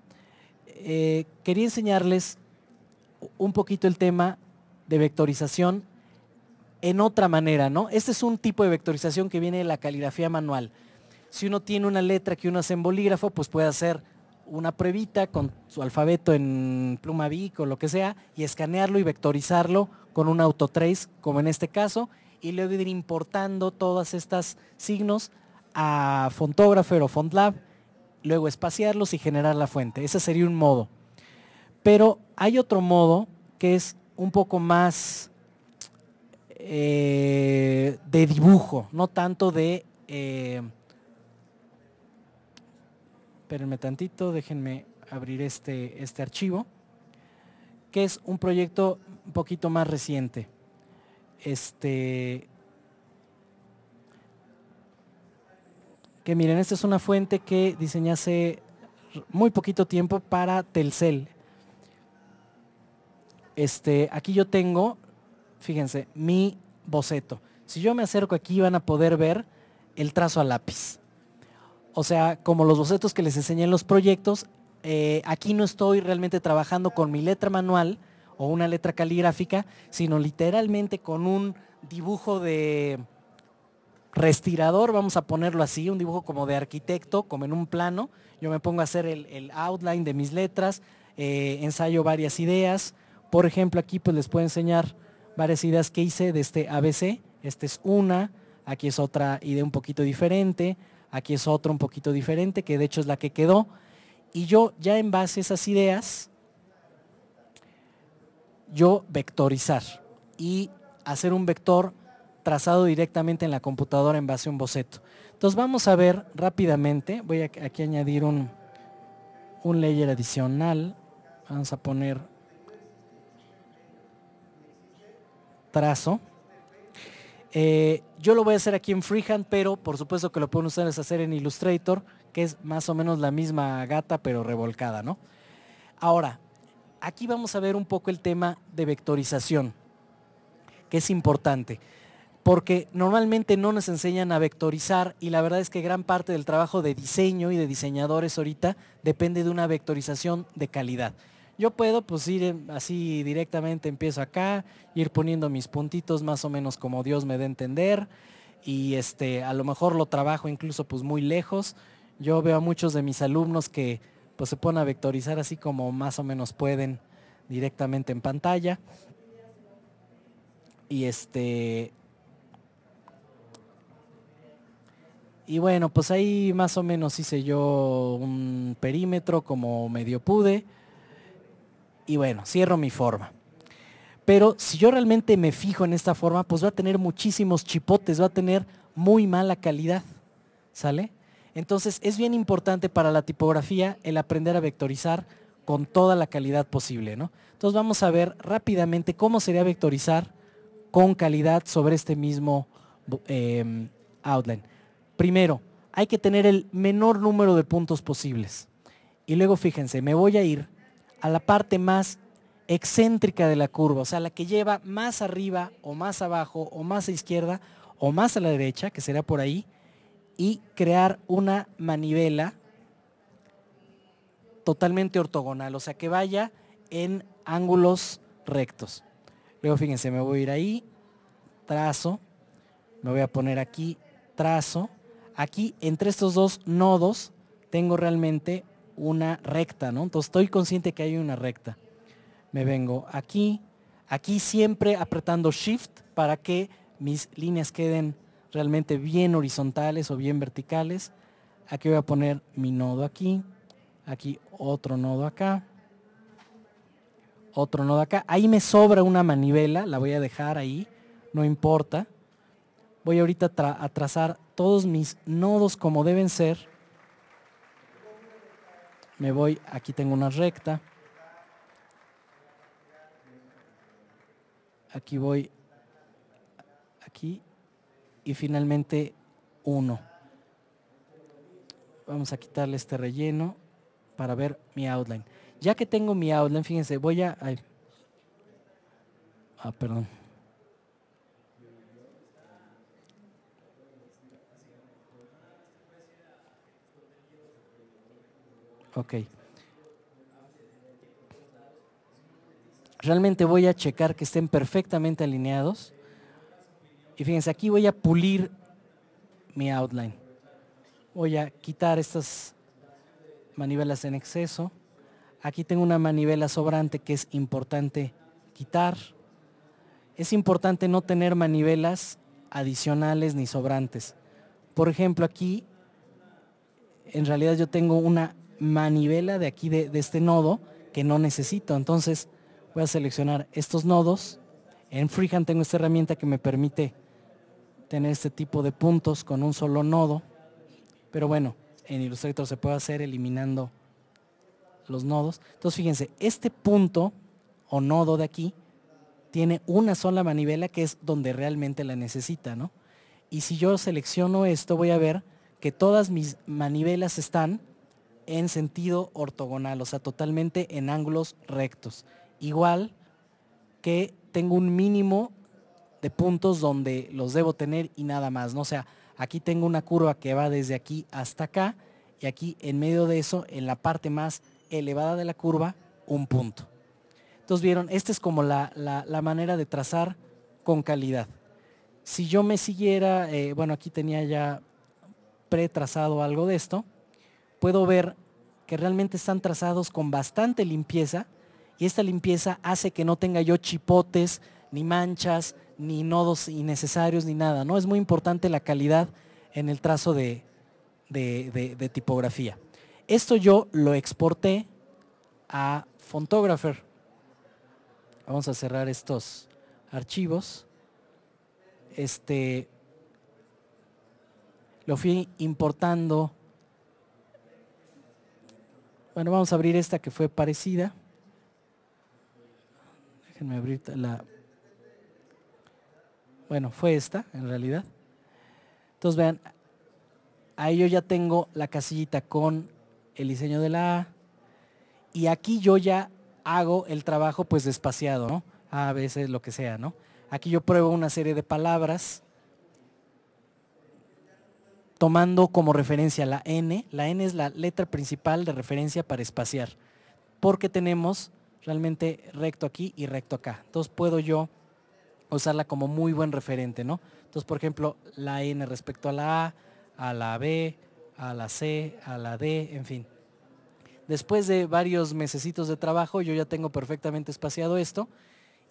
Eh, quería enseñarles un poquito el tema de vectorización en otra manera, ¿no? Este es un tipo de vectorización que viene de la caligrafía manual. Si uno tiene una letra que uno hace en bolígrafo, pues puede hacer una pruebita con su alfabeto en pluma o lo que sea y escanearlo y vectorizarlo con un autotrace, como en este caso, y luego ir importando todas estas signos a Fontographer o FontLab, luego espaciarlos y generar la fuente. Ese sería un modo. Pero hay otro modo que es un poco más eh, de dibujo, no tanto de... Eh, espérenme tantito, déjenme abrir este, este archivo, que es un proyecto un poquito más reciente. Este, que miren, esta es una fuente que diseñé hace muy poquito tiempo para Telcel. Este, aquí yo tengo, fíjense, mi boceto. Si yo me acerco aquí van a poder ver el trazo a lápiz. O sea, como los bocetos que les enseñé en los proyectos, eh, aquí no estoy realmente trabajando con mi letra manual o una letra caligráfica, sino literalmente con un dibujo de restirador, vamos a ponerlo así, un dibujo como de arquitecto, como en un plano. Yo me pongo a hacer el, outline de mis letras, eh, ensayo varias ideas. Por ejemplo, aquí pues les puedo enseñar varias ideas que hice de este ABC. Esta es una, aquí es otra idea un poquito diferente aquí es otro un poquito diferente, que de hecho es la que quedó. Y yo ya en base a esas ideas, yo vectorizar y hacer un vector trazado directamente en la computadora en base a un boceto. Entonces vamos a ver rápidamente, voy a aquí a añadir un, un layer adicional, vamos a poner trazo. Eh, yo lo voy a hacer aquí en Freehand, pero por supuesto que lo pueden ustedes hacer en Illustrator, que es más o menos la misma gata, pero revolcada, ¿no? Ahora, aquí vamos a ver un poco el tema de vectorización, que es importante, porque normalmente no nos enseñan a vectorizar y la verdad es que gran parte del trabajo de diseño y de diseñadores ahorita depende de una vectorización de calidad. Yo puedo pues ir así directamente, empiezo acá, ir poniendo mis puntitos más o menos como Dios me dé a entender y este, a lo mejor lo trabajo incluso pues muy lejos. Yo veo a muchos de mis alumnos que pues, se ponen a vectorizar así como más o menos pueden directamente en pantalla. Y este Y bueno, pues ahí más o menos hice yo un perímetro como medio pude y bueno, cierro mi forma. Pero si yo realmente me fijo en esta forma, pues va a tener muchísimos chipotes, va a tener muy mala calidad. ¿Sale? Entonces es bien importante para la tipografía el aprender a vectorizar con toda la calidad posible. ¿no? Entonces vamos a ver rápidamente cómo sería vectorizar con calidad sobre este mismo eh, outline. Primero, hay que tener el menor número de puntos posibles. Y luego fíjense, me voy a ir a la parte más excéntrica de la curva, o sea, la que lleva más arriba o más abajo o más a izquierda o más a la derecha, que será por ahí, y crear una manivela totalmente ortogonal, o sea, que vaya en ángulos rectos. Luego, fíjense, me voy a ir ahí, trazo, me voy a poner aquí, trazo. Aquí, entre estos dos nodos, tengo realmente una recta, ¿no? Entonces estoy consciente que hay una recta. Me vengo aquí, aquí siempre apretando Shift para que mis líneas queden realmente bien horizontales o bien verticales. Aquí voy a poner mi nodo aquí, aquí otro nodo acá, otro nodo acá. Ahí me sobra una manivela, la voy a dejar ahí, no importa. Voy ahorita a trazar todos mis nodos como deben ser me voy, aquí tengo una recta. Aquí voy, aquí, y finalmente uno. Vamos a quitarle este relleno para ver mi outline. Ya que tengo mi outline, fíjense, voy a... ah, perdón. Ok. Realmente voy a checar que estén perfectamente alineados. Y fíjense, aquí voy a pulir mi outline. Voy a quitar estas manivelas en exceso. Aquí tengo una manivela sobrante que es importante quitar. Es importante no tener manivelas adicionales ni sobrantes. Por ejemplo, aquí en realidad yo tengo una manivela de aquí de, este nodo que no necesito. Entonces voy a seleccionar estos nodos. En Freehand tengo esta herramienta que me permite tener este tipo de puntos con un solo nodo. Pero bueno, en Illustrator se puede hacer eliminando los nodos. Entonces fíjense, este punto o nodo de aquí tiene una sola manivela que es donde realmente la necesita, ¿no? Y si yo selecciono esto, voy a ver que todas mis manivelas están en sentido ortogonal, o sea, totalmente en ángulos rectos. Igual que tengo un mínimo de puntos donde los debo tener y nada más, ¿no? O sea, aquí tengo una curva que va desde aquí hasta acá y aquí en medio de eso, en la parte más elevada de la curva, un punto. Entonces vieron, esta es como la, manera de trazar con calidad. Si yo me siguiera, eh, bueno, aquí tenía ya pretrazado algo de esto, puedo ver que realmente están trazados con bastante limpieza y esta limpieza hace que no tenga yo chipotes, ni manchas, ni nodos innecesarios, ni nada. ¿no? Es muy importante la calidad en el trazo de, tipografía. Esto yo lo exporté a Fontographer. Vamos a cerrar estos archivos. Este, lo fui importando bueno, vamos a abrir esta que fue parecida. Déjenme abrir la... Bueno, fue esta en realidad. Entonces vean, ahí yo ya tengo la casillita con el diseño de la A y aquí yo ya hago el trabajo pues despaciado, ¿no? A veces lo que sea, ¿no? Aquí yo pruebo una serie de palabras tomando como referencia la N. La N es la letra principal de referencia para espaciar, porque tenemos realmente recto aquí y recto acá. Entonces puedo yo usarla como muy buen referente, ¿no? Entonces, por ejemplo, la N respecto a la A, a la B, a la C, a la D, en fin. Después de varios mesecitos de trabajo, yo ya tengo perfectamente espaciado esto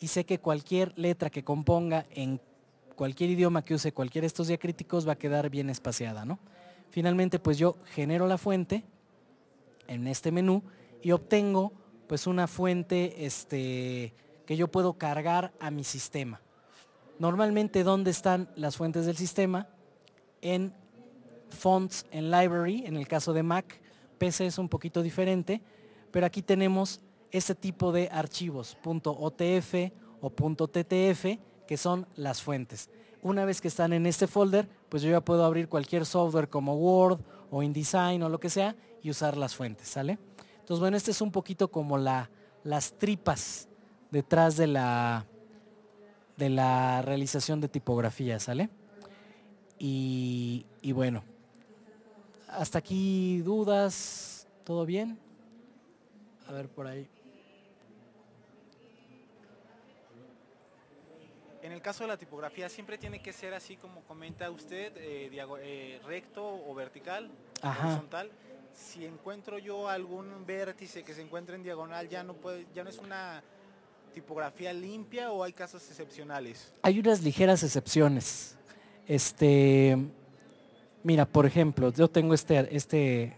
y sé que cualquier letra que componga en cualquier idioma que use cualquiera de estos diacríticos va a quedar bien espaciada, ¿no? Finalmente, pues yo genero la fuente en este menú y obtengo pues una fuente este, que yo puedo cargar a mi sistema. Normalmente, ¿dónde están las fuentes del sistema? En fonts, en library, en el caso de Mac. PC es un poquito diferente, pero aquí tenemos este tipo de archivos, .otf o .ttf, que son las fuentes. Una vez que están en este folder, pues yo ya puedo abrir cualquier software como Word o InDesign o lo que sea y usar las fuentes, ¿sale? Entonces, bueno, este es un poquito como la, las tripas detrás de la, de la realización de tipografía, ¿sale? y bueno, hasta aquí dudas, ¿todo bien? A ver por ahí. En el caso de la tipografía, ¿siempre tiene que ser así como comenta usted, eh, eh, recto o vertical, horizontal? Si encuentro yo algún vértice que se encuentre en diagonal, ya no, ya no es una tipografía limpia o hay casos excepcionales? Hay unas ligeras excepciones. Este, mira, por ejemplo, yo tengo este, este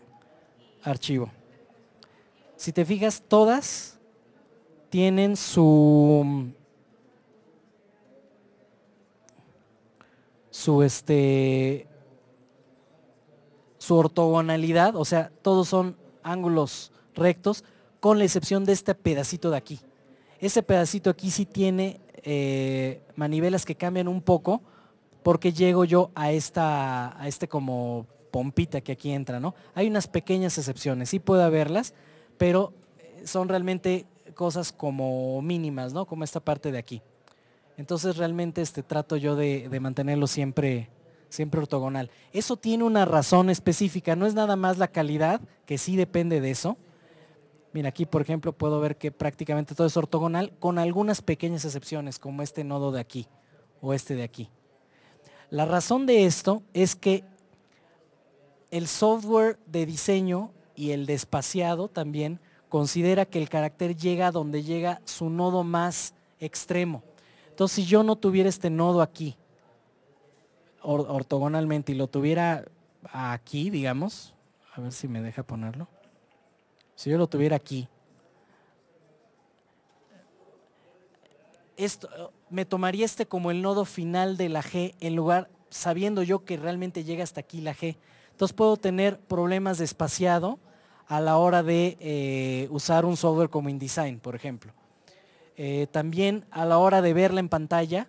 archivo. Si te fijas, todas tienen su su este su ortogonalidad, o sea, todos son ángulos rectos, con la excepción de este pedacito de aquí. Ese pedacito aquí sí tiene eh, manivelas que cambian un poco, porque llego yo a esta, a este como pompita que aquí entra, ¿no? Hay unas pequeñas excepciones, sí puede haberlas, pero eh, son realmente cosas como mínimas, ¿no? Como esta parte de aquí. Entonces realmente este, trato yo de, mantenerlo siempre, siempre ortogonal. Eso tiene una razón específica, no es nada más la calidad, que sí depende de eso. Mira, aquí por ejemplo puedo ver que prácticamente todo es ortogonal, con algunas pequeñas excepciones, como este nodo de aquí o este de aquí. La razón de esto es que el software de diseño y el despaciado también considera que el carácter llega a donde llega su nodo más extremo. Entonces, si yo no tuviera este nodo aquí, ortogonalmente, y lo tuviera aquí, digamos, a ver si me deja ponerlo, si yo lo tuviera aquí, esto, me tomaría este como el nodo final de la G en lugar, sabiendo yo que realmente llega hasta aquí la G. Entonces puedo tener problemas de espaciado a la hora de eh, usar un software como InDesign, por ejemplo. Eh, también a la hora de verla en pantalla,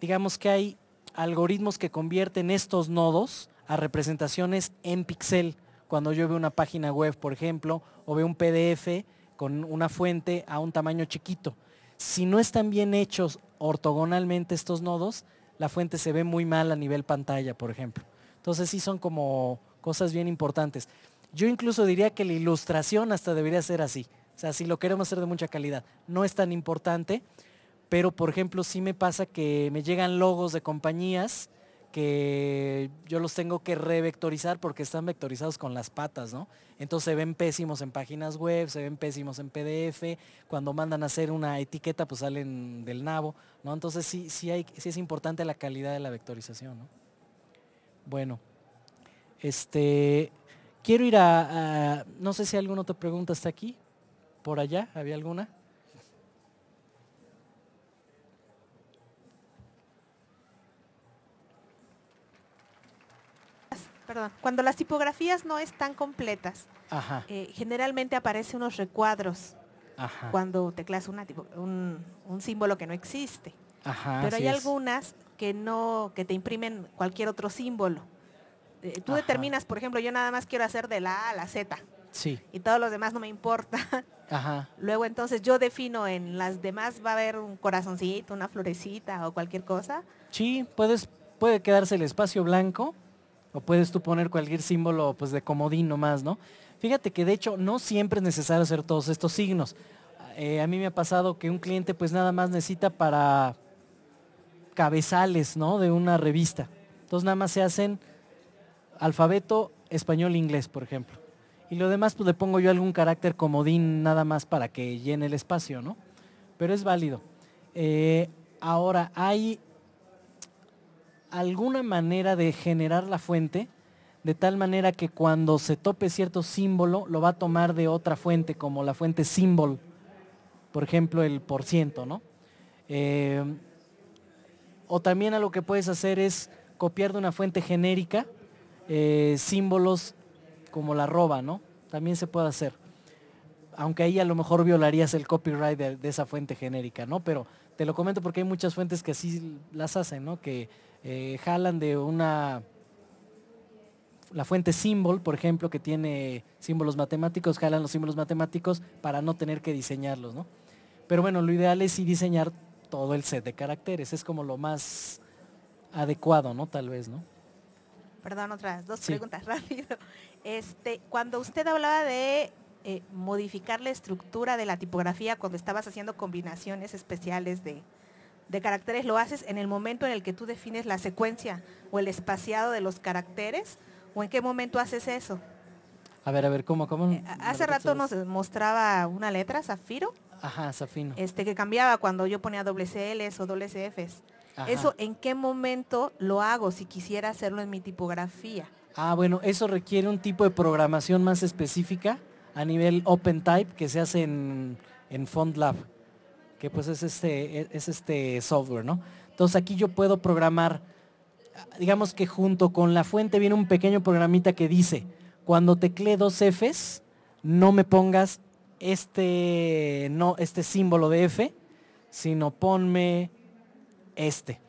digamos que hay algoritmos que convierten estos nodos a representaciones en pixel. Cuando yo veo una página web, por ejemplo, o veo un PDF con una fuente a un tamaño chiquito. Si no están bien hechos ortogonalmente estos nodos, la fuente se ve muy mal a nivel pantalla, por ejemplo. Entonces sí son como cosas bien importantes. Yo incluso diría que la ilustración hasta debería ser así sea, si lo queremos hacer de mucha calidad, no es tan importante, pero por ejemplo sí me pasa que me llegan logos de compañías que yo los tengo que revectorizar porque están vectorizados con las patas, ¿no? Entonces se ven pésimos en páginas web, se ven pésimos en PDF, cuando mandan a hacer una etiqueta pues salen del nabo, ¿no? Entonces sí, sí, es importante la calidad de la vectorización, ¿no? Bueno, este, quiero ir a, no sé si alguno te pregunta está aquí. ¿Por allá había alguna? Perdón, cuando las tipografías no están completas, eh, generalmente aparecen unos recuadros cuando teclas una, un, símbolo que no existe. Pero hay algunas que no, que te imprimen cualquier otro símbolo. Eh, tú determinas, por ejemplo, yo nada más quiero hacer de la A a la Z. Y todos los demás no me importa. Ajá. Luego entonces yo defino en las demás va a haber un corazoncito, una florecita o cualquier cosa. Sí, puedes, puede quedarse el espacio blanco o puedes tú poner cualquier símbolo pues de comodín nomás, ¿no? Fíjate que de hecho no siempre es necesario hacer todos estos signos. Eh, a mí me ha pasado que un cliente pues nada más necesita para cabezales, ¿no? De una revista. Entonces nada más se hacen alfabeto español-inglés, por ejemplo. Y lo demás, pues le pongo yo algún carácter comodín nada más para que llene el espacio, ¿no? Pero es válido. Eh, ahora, hay alguna manera de generar la fuente de tal manera que cuando se tope cierto símbolo lo va a tomar de otra fuente, como la fuente símbolo, por ejemplo el por ciento, ¿no? Eh, o también a lo que puedes hacer es copiar de una fuente genérica eh, símbolos como la roba, ¿no? También se puede hacer. Aunque ahí a lo mejor violarías el copyright de, esa fuente genérica, ¿no? Pero te lo comento porque hay muchas fuentes que así las hacen, ¿no? Que eh, jalan de una la fuente símbolo, por ejemplo, que tiene símbolos matemáticos, jalan los símbolos matemáticos para no tener que diseñarlos, ¿no? Pero bueno, lo ideal es sí diseñar todo el set de caracteres, es como lo más adecuado, ¿no? Tal vez, ¿no? Perdón, otras dos preguntas rápido. Este, cuando usted hablaba de eh, modificar la estructura de la tipografía cuando estabas haciendo combinaciones especiales de, caracteres, lo haces en el momento en el que tú defines la secuencia o el espaciado de los caracteres, o en qué momento haces eso. A ver, a ver, ¿cómo? cómo eh, hace rato nos mostraba una letra, zafiro. Ajá, zafino. Este, que cambiaba cuando yo ponía doble CLs o doble CFs. Eso, ¿en qué momento lo hago si quisiera hacerlo en mi tipografía? Ah, bueno, eso requiere un tipo de programación más específica a nivel OpenType que se hace en, FontLab, que pues es este, es este software, ¿no? Entonces aquí yo puedo programar, digamos que junto con la fuente viene un pequeño programita que dice, cuando teclee dos Fs, no me pongas este, no, este símbolo de F, sino ponme este.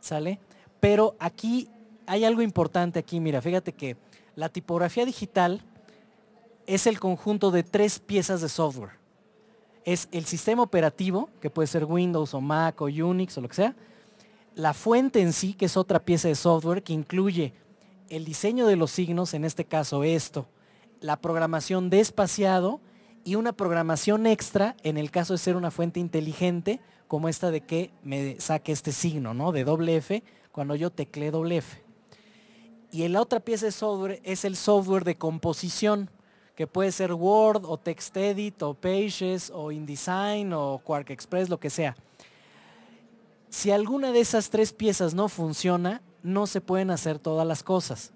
¿Sale? Pero aquí hay algo importante aquí, mira, fíjate que la tipografía digital es el conjunto de tres piezas de software. Es el sistema operativo, que puede ser Windows o Mac o Unix o lo que sea. La fuente en sí, que es otra pieza de software que incluye el diseño de los signos, en este caso esto, la programación de espaciado y una programación extra en el caso de ser una fuente inteligente, como esta de que me saque este signo, ¿no? De doble F, cuando yo tecle doble F. Y la otra pieza de software es el software de composición, que puede ser Word o TextEdit o Pages o InDesign o Quark Express, lo que sea. Si alguna de esas tres piezas no funciona, no se pueden hacer todas las cosas.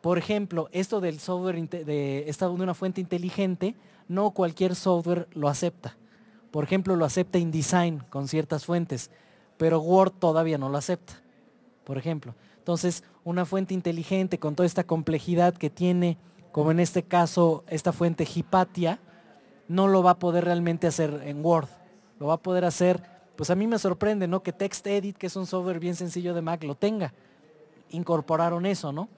Por ejemplo, esto del software de, de una fuente inteligente, no cualquier software lo acepta. Por ejemplo, lo acepta InDesign con ciertas fuentes, pero Word todavía no lo acepta, por ejemplo. Entonces, una fuente inteligente con toda esta complejidad que tiene, como en este caso esta fuente Hipatia, no lo va a poder realmente hacer en Word. Lo va a poder hacer, pues a mí me sorprende, ¿no? Que TextEdit, que es un software bien sencillo de Mac, lo tenga. Incorporaron eso, ¿no?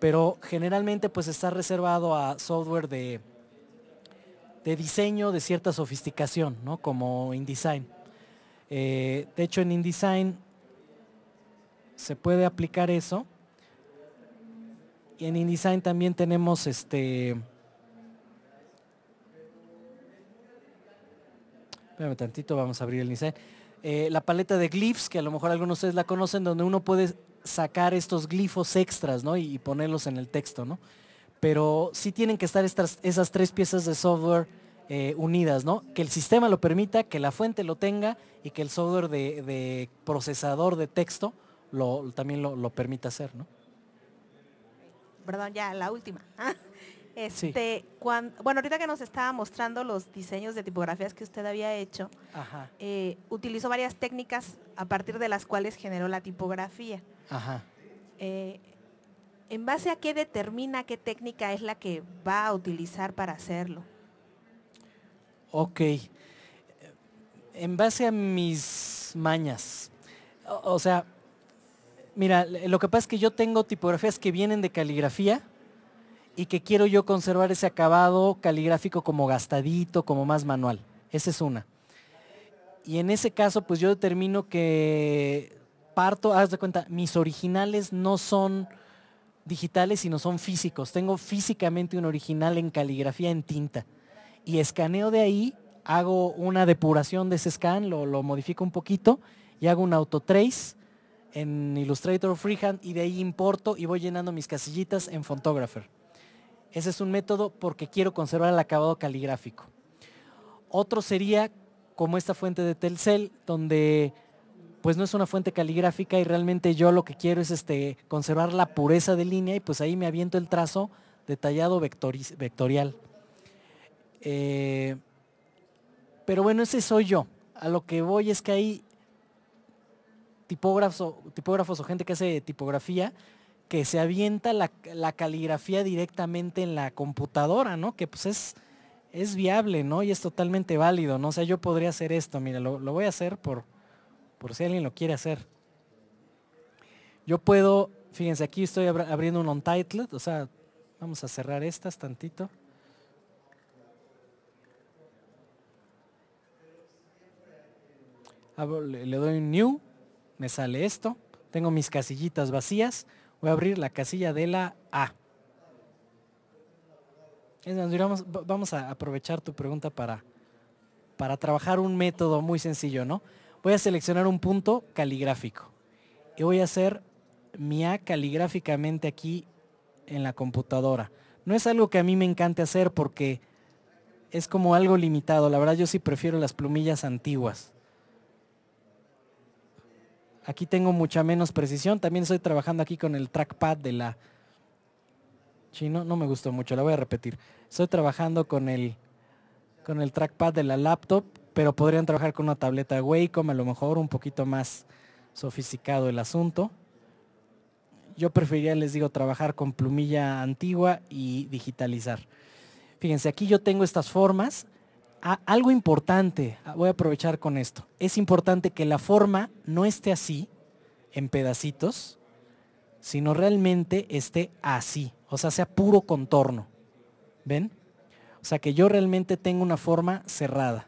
Pero generalmente pues está reservado a software de, de diseño de cierta sofisticación, ¿no? Como InDesign. Eh, de hecho en InDesign se puede aplicar eso y en InDesign también tenemos este. Espérame tantito, vamos a abrir el InDesign. Eh, la paleta de glyphs, que a lo mejor algunos de ustedes la conocen, donde uno puede sacar estos glifos extras, ¿no? Y, ponerlos en el texto, ¿no? Pero sí tienen que estar estas, esas tres piezas de software eh, unidas, ¿no? Que el sistema lo permita, que la fuente lo tenga y que el software de, procesador de texto lo, también lo, lo permita hacer, ¿no? perdón, ya la última. Este, bueno, ahorita que nos estaba mostrando los diseños de tipografías que usted había hecho, eh, utilizó varias técnicas a partir de las cuales generó la tipografía. Eh, ¿En base a qué determina qué técnica es la que va a utilizar para hacerlo? Ok. Eh, en base a mis mañas. o sea, Mira, lo que pasa es que yo tengo tipografías que vienen de caligrafía y que quiero yo conservar ese acabado caligráfico como gastadito, como más manual. Esa es una. Y en ese caso, pues yo determino que parto, haz de cuenta, mis originales no son digitales, sino son físicos. Tengo físicamente un original en caligrafía en tinta. Y escaneo de ahí, hago una depuración de ese scan, lo, lo modifico un poquito y hago un autotrace en Illustrator Freehand y de ahí importo y voy llenando mis casillitas en Fontographer. Ese es un método porque quiero conservar el acabado caligráfico. Otro sería como esta fuente de Telcel, donde pues no es una fuente caligráfica y realmente yo lo que quiero es este, conservar la pureza de línea y pues ahí me aviento el trazo detallado vectorial. Eh, pero bueno, ese soy yo. A lo que voy es que ahí tipógrafos, tipógrafos o gente que hace tipografía que se avienta la, la, caligrafía directamente en la computadora, ¿no? Que pues es, es viable, ¿no? Y es totalmente válido, ¿no? O yo podría hacer esto, mira, lo, lo voy a hacer por, por si alguien lo quiere hacer. Yo puedo, fíjense, aquí estoy abriendo un untitled, o sea, vamos a cerrar estas tantito. Le doy un new me sale esto, tengo mis casillitas vacías, voy a abrir la casilla de la A. vamos a aprovechar tu pregunta para, para trabajar un método muy sencillo, ¿no? Voy a seleccionar un punto caligráfico y voy a hacer mi A caligráficamente aquí en la computadora. No es algo que a mí me encante hacer porque es como algo limitado. La verdad yo sí prefiero las plumillas antiguas. Aquí tengo mucha menos precisión. También estoy trabajando aquí con el trackpad de la... Chino, no me gustó mucho, la voy a repetir. Estoy trabajando con el, con el trackpad de la laptop, pero podrían trabajar con una tableta Wacom, a lo mejor un poquito más sofisticado el asunto. Yo preferiría, les digo, trabajar con plumilla antigua y digitalizar. Fíjense, aquí yo tengo estas formas algo importante, voy a aprovechar con esto. Es importante que la forma no esté así, en pedacitos, sino realmente esté así, o sea, sea puro contorno. ¿Ven? O sea, que yo realmente tengo una forma cerrada.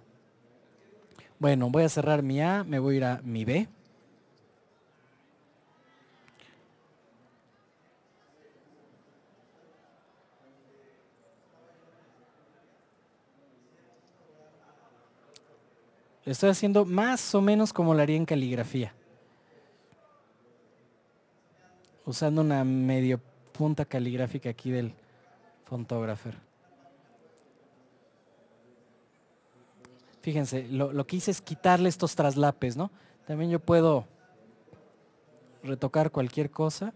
Bueno, voy a cerrar mi A, me voy a ir a mi B. estoy haciendo más o menos como lo haría en caligrafía. Usando una medio punta caligráfica aquí del fontographer. Fíjense, lo, lo que hice es quitarle estos traslapes, ¿no? También yo puedo retocar cualquier cosa.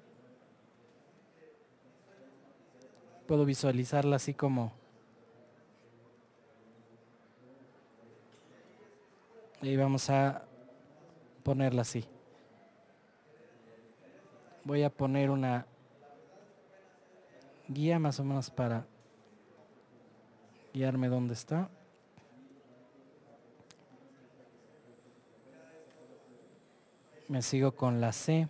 Puedo visualizarla así como Y vamos a ponerla así. Voy a poner una guía más o menos para guiarme dónde está. Me sigo con la C.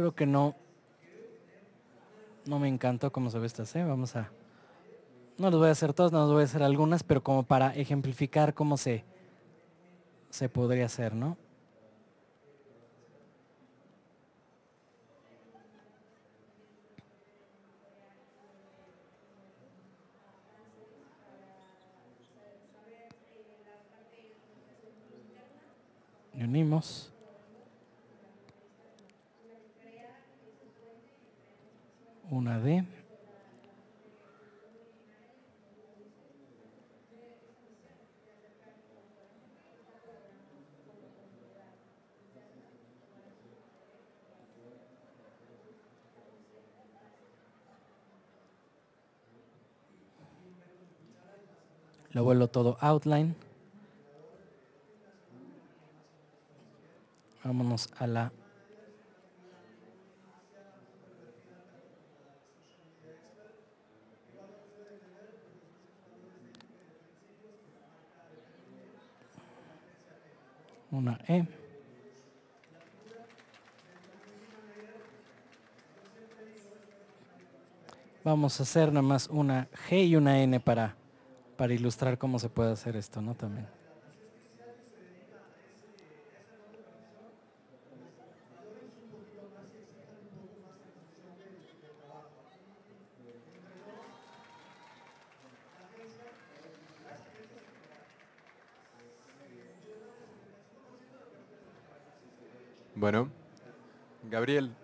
creo que no. No me encantó cómo se ve esta. Vamos a. No los voy a hacer todos, no los voy a hacer algunas, pero como para ejemplificar cómo se, se podría hacer, ¿no? unimos. una D. Lo vuelvo todo outline. Vámonos a la una E. Vamos a hacer nada más una G y una N para, para ilustrar cómo se puede hacer esto, ¿no? También.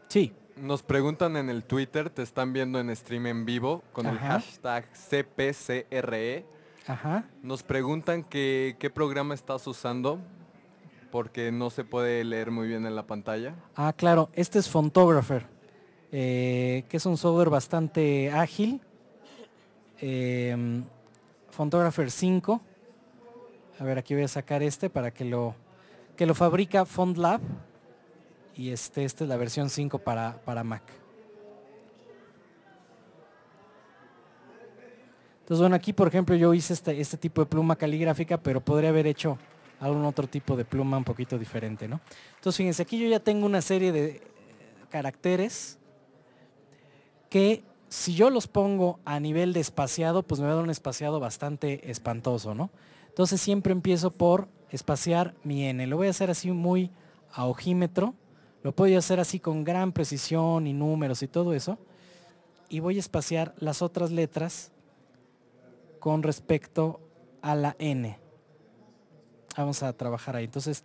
Sí. Nos preguntan en el Twitter, te están viendo en stream en vivo con el hashtag CPCRE. Ajá. Nos preguntan qué programa estás usando porque no se puede leer muy bien en la pantalla. Ah, claro, este es Fontographer, eh, que es un software bastante ágil. Fontographer em, 5. A ver, aquí voy a sacar este para que lo que lo fabrica FontLab y este, esta es la versión 5 para, para Mac. Entonces, bueno, aquí por ejemplo yo hice este, este, tipo de pluma caligráfica, pero podría haber hecho algún otro tipo de pluma un poquito diferente, ¿no? Entonces, fíjense, aquí yo ya tengo una serie de eh, caracteres que si yo los pongo a nivel de espaciado, pues me va a dar un espaciado bastante espantoso, ¿no? Entonces siempre empiezo por espaciar mi n. Lo voy a hacer así muy a ojímetro lo puedo hacer así con gran precisión y números y todo eso. Y voy a espaciar las otras letras con respecto a la N. Vamos a trabajar ahí. Entonces,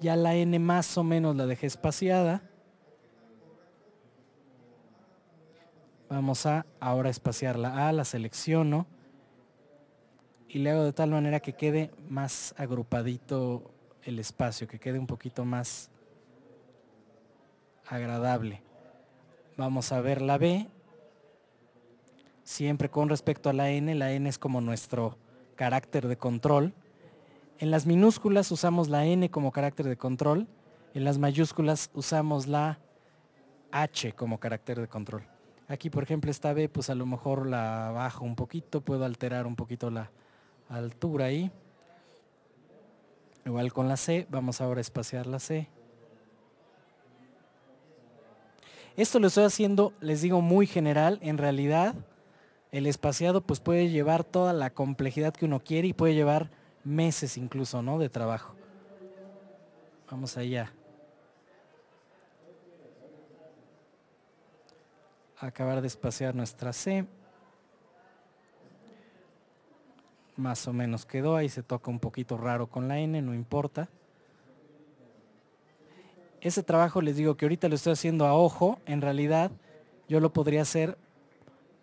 ya la N más o menos la dejé espaciada. Vamos a ahora espaciar la A, la selecciono y le hago de tal manera que quede más agrupadito el espacio, que quede un poquito más agradable. Vamos a ver la B. Siempre con respecto a la N, la N es como nuestro carácter de control. En las minúsculas usamos la N como carácter de control, en las mayúsculas usamos la H como carácter de control. Aquí, por ejemplo, esta B, pues a lo mejor la bajo un poquito, puedo alterar un poquito la altura ahí. Igual con la C, vamos ahora a espaciar la C. Esto lo estoy haciendo, les digo, muy general. En realidad, el espaciado pues puede llevar toda la complejidad que uno quiere y puede llevar meses incluso, ¿no? De trabajo. Vamos allá. Acabar de espaciar nuestra C. Más o menos quedó, ahí se toca un poquito raro con la N, no importa ese trabajo les digo que ahorita lo estoy haciendo a ojo, en realidad yo lo podría hacer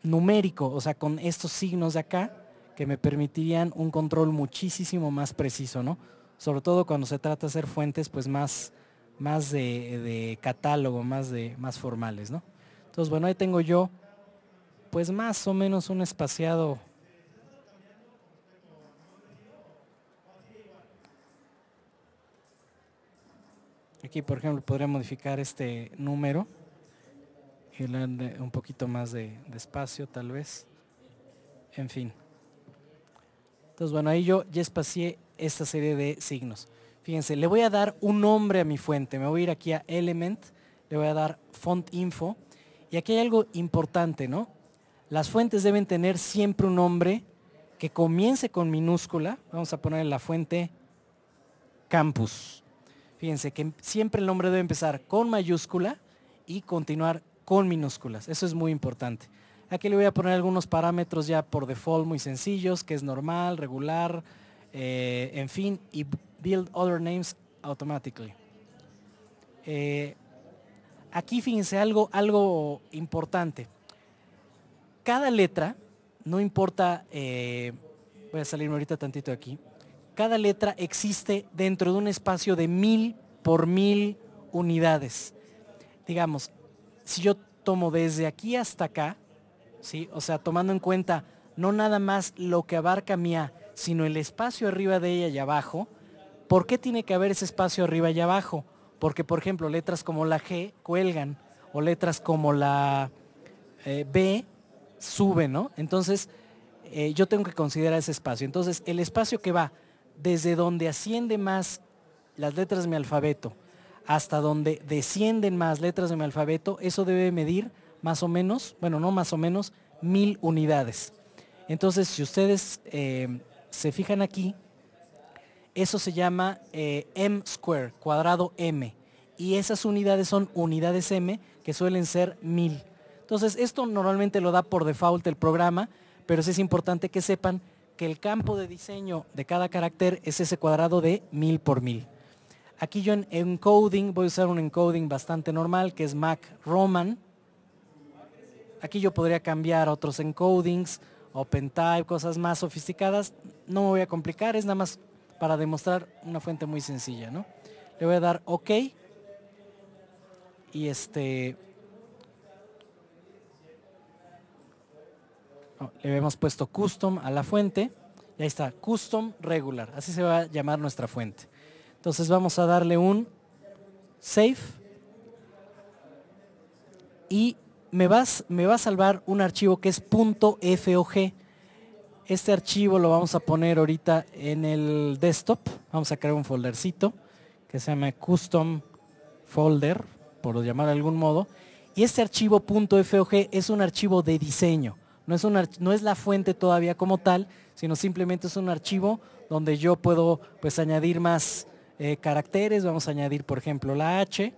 numérico, o sea, con estos signos de acá que me permitirían un control muchísimo más preciso, ¿no? Sobre todo cuando se trata de hacer fuentes pues más, más de, catálogo, más, de, más formales, ¿no? Entonces, bueno, ahí tengo yo pues más o menos un espaciado Aquí, por ejemplo, podría modificar este número y un poquito más de, de espacio, tal vez. En fin. Entonces, bueno, ahí yo ya espacié esta serie de signos. Fíjense, le voy a dar un nombre a mi fuente. Me voy a ir aquí a Element, le voy a dar Font Info. Y aquí hay algo importante, ¿no? Las fuentes deben tener siempre un nombre que comience con minúscula. Vamos a poner la fuente Campus. Fíjense que em, siempre el nombre debe empezar con mayúscula y continuar con minúsculas. Eso es muy importante. Aquí le voy a poner algunos parámetros ya por default muy sencillos, que es normal, regular, eh, en fin, y build other names automatically. Eh, aquí fíjense algo, algo importante. Cada letra, no importa, eh, voy a salirme ahorita tantito de aquí, cada letra existe dentro de un espacio de mil por mil unidades. Digamos, si yo tomo desde aquí hasta acá, ¿sí? o sea, tomando en cuenta no nada más lo que abarca mi A, sino el espacio arriba de ella y abajo, ¿por qué tiene que haber ese espacio arriba y abajo? Porque, por ejemplo, letras como la G cuelgan o letras como la eh, B suben, ¿no? Entonces, eh, yo tengo que considerar ese espacio. Entonces, el espacio que va desde donde asciende más las letras de mi alfabeto hasta donde descienden más letras de mi alfabeto, eso debe medir más o menos, bueno, no más o menos, mil unidades. Entonces, si ustedes eh, se fijan aquí, eso se llama eh, M square, cuadrado M. Y esas unidades son unidades M, que suelen ser mil. Entonces, esto normalmente lo da por default el programa, pero sí es importante que sepan que el campo de diseño de cada carácter es ese cuadrado de mil por mil. Aquí yo en encoding, voy a usar un encoding bastante normal que es Mac Roman. Aquí yo podría cambiar otros encodings, OpenType, cosas más sofisticadas. No me voy a complicar, es nada más para demostrar una fuente muy sencilla. ¿no? Le voy a dar OK. Y este, le hemos puesto custom a la fuente y ahí está, custom regular, así se va a llamar nuestra fuente. Entonces vamos a darle un save y me, vas, me va a salvar un archivo que es .fog. Este archivo lo vamos a poner ahorita en el desktop. Vamos a crear un foldercito que se llama custom folder, por llamar de algún modo. Y este archivo .fog es un archivo de diseño. No es, no es la fuente todavía como tal, sino simplemente es un archivo donde yo puedo pues añadir más eh, caracteres, vamos a añadir por ejemplo la H,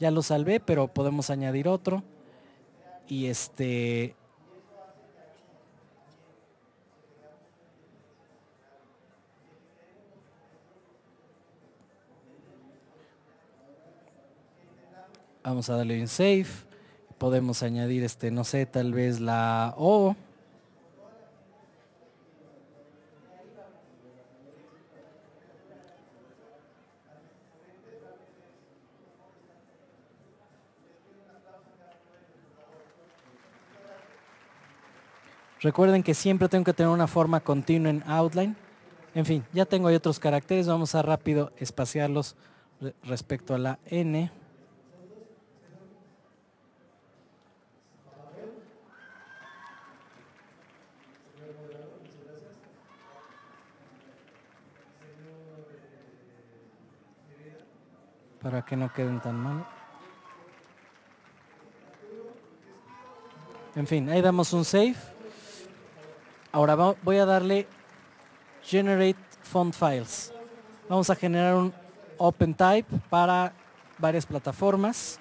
ya lo salvé, pero podemos añadir otro. Y este. Vamos a darle un save podemos añadir, este, no sé, tal vez la O. Recuerden que siempre tengo que tener una forma continua en outline. En fin, ya tengo ahí otros caracteres, vamos a rápido espaciarlos respecto a la N. para que no queden tan mal. En fin, ahí damos un save. Ahora voy a darle Generate Font Files. Vamos a generar un Open Type para varias plataformas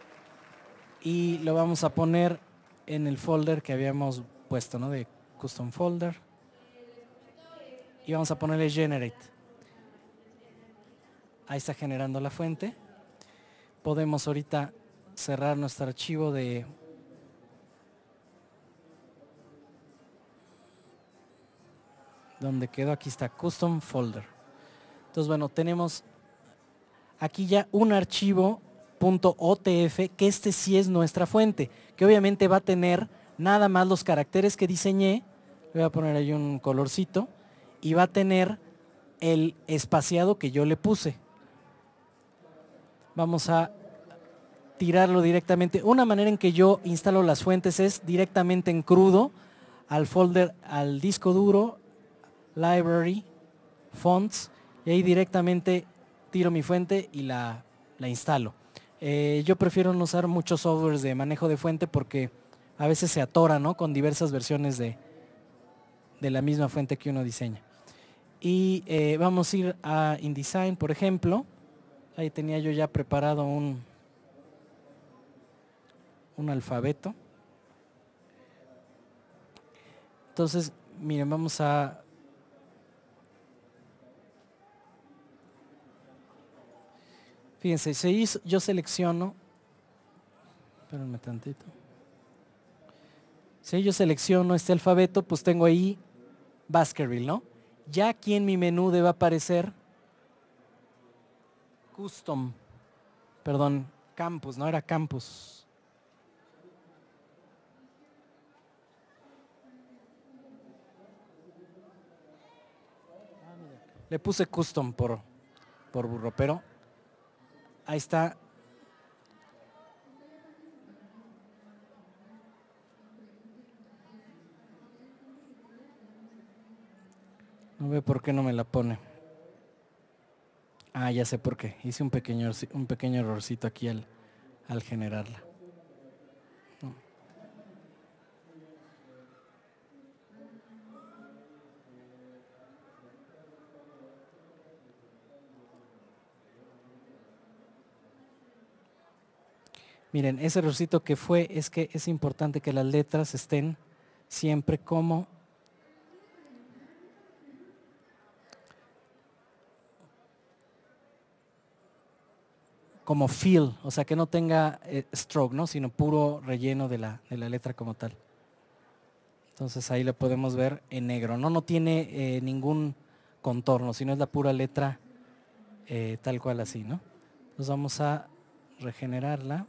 y lo vamos a poner en el folder que habíamos puesto, ¿no? De Custom Folder. Y vamos a ponerle Generate. Ahí está generando la fuente podemos ahorita cerrar nuestro archivo de donde quedó aquí está custom folder entonces bueno tenemos aquí ya un archivo .otf que este sí es nuestra fuente que obviamente va a tener nada más los caracteres que diseñé le voy a poner ahí un colorcito y va a tener el espaciado que yo le puse Vamos a tirarlo directamente. Una manera en que yo instalo las fuentes es directamente en crudo al folder, al disco duro, library, fonts, y ahí directamente tiro mi fuente y la, instalo. Eh, yo prefiero no usar muchos softwares de manejo de fuente porque a veces se atora con diversas versiones de, la misma fuente que uno diseña. Y eh, vamos a ir a InDesign, por ejemplo. Ahí tenía yo ya preparado un, un alfabeto. Entonces, miren, vamos a... Fíjense, si yo selecciono, espérenme tantito. Si yo selecciono este alfabeto, pues tengo ahí Baskerville, ¿no? Ya aquí en mi menú debe aparecer Custom, perdón, Campus, no era Campus. Le puse custom por, por burro, pero ahí está. No veo por qué no me la pone. Ah, ya sé por qué. Hice un pequeño, un pequeño errorcito aquí al, al generarla. Miren, ese errorcito que fue es que es importante que las letras estén siempre como como feel, o sea, que no tenga eh, stroke, ¿no? sino puro relleno de la, letra como tal. Entonces ahí lo podemos ver en negro, no, no tiene eh, ningún contorno, sino es la pura letra eh, tal cual así, ¿no? Entonces vamos a regenerarla.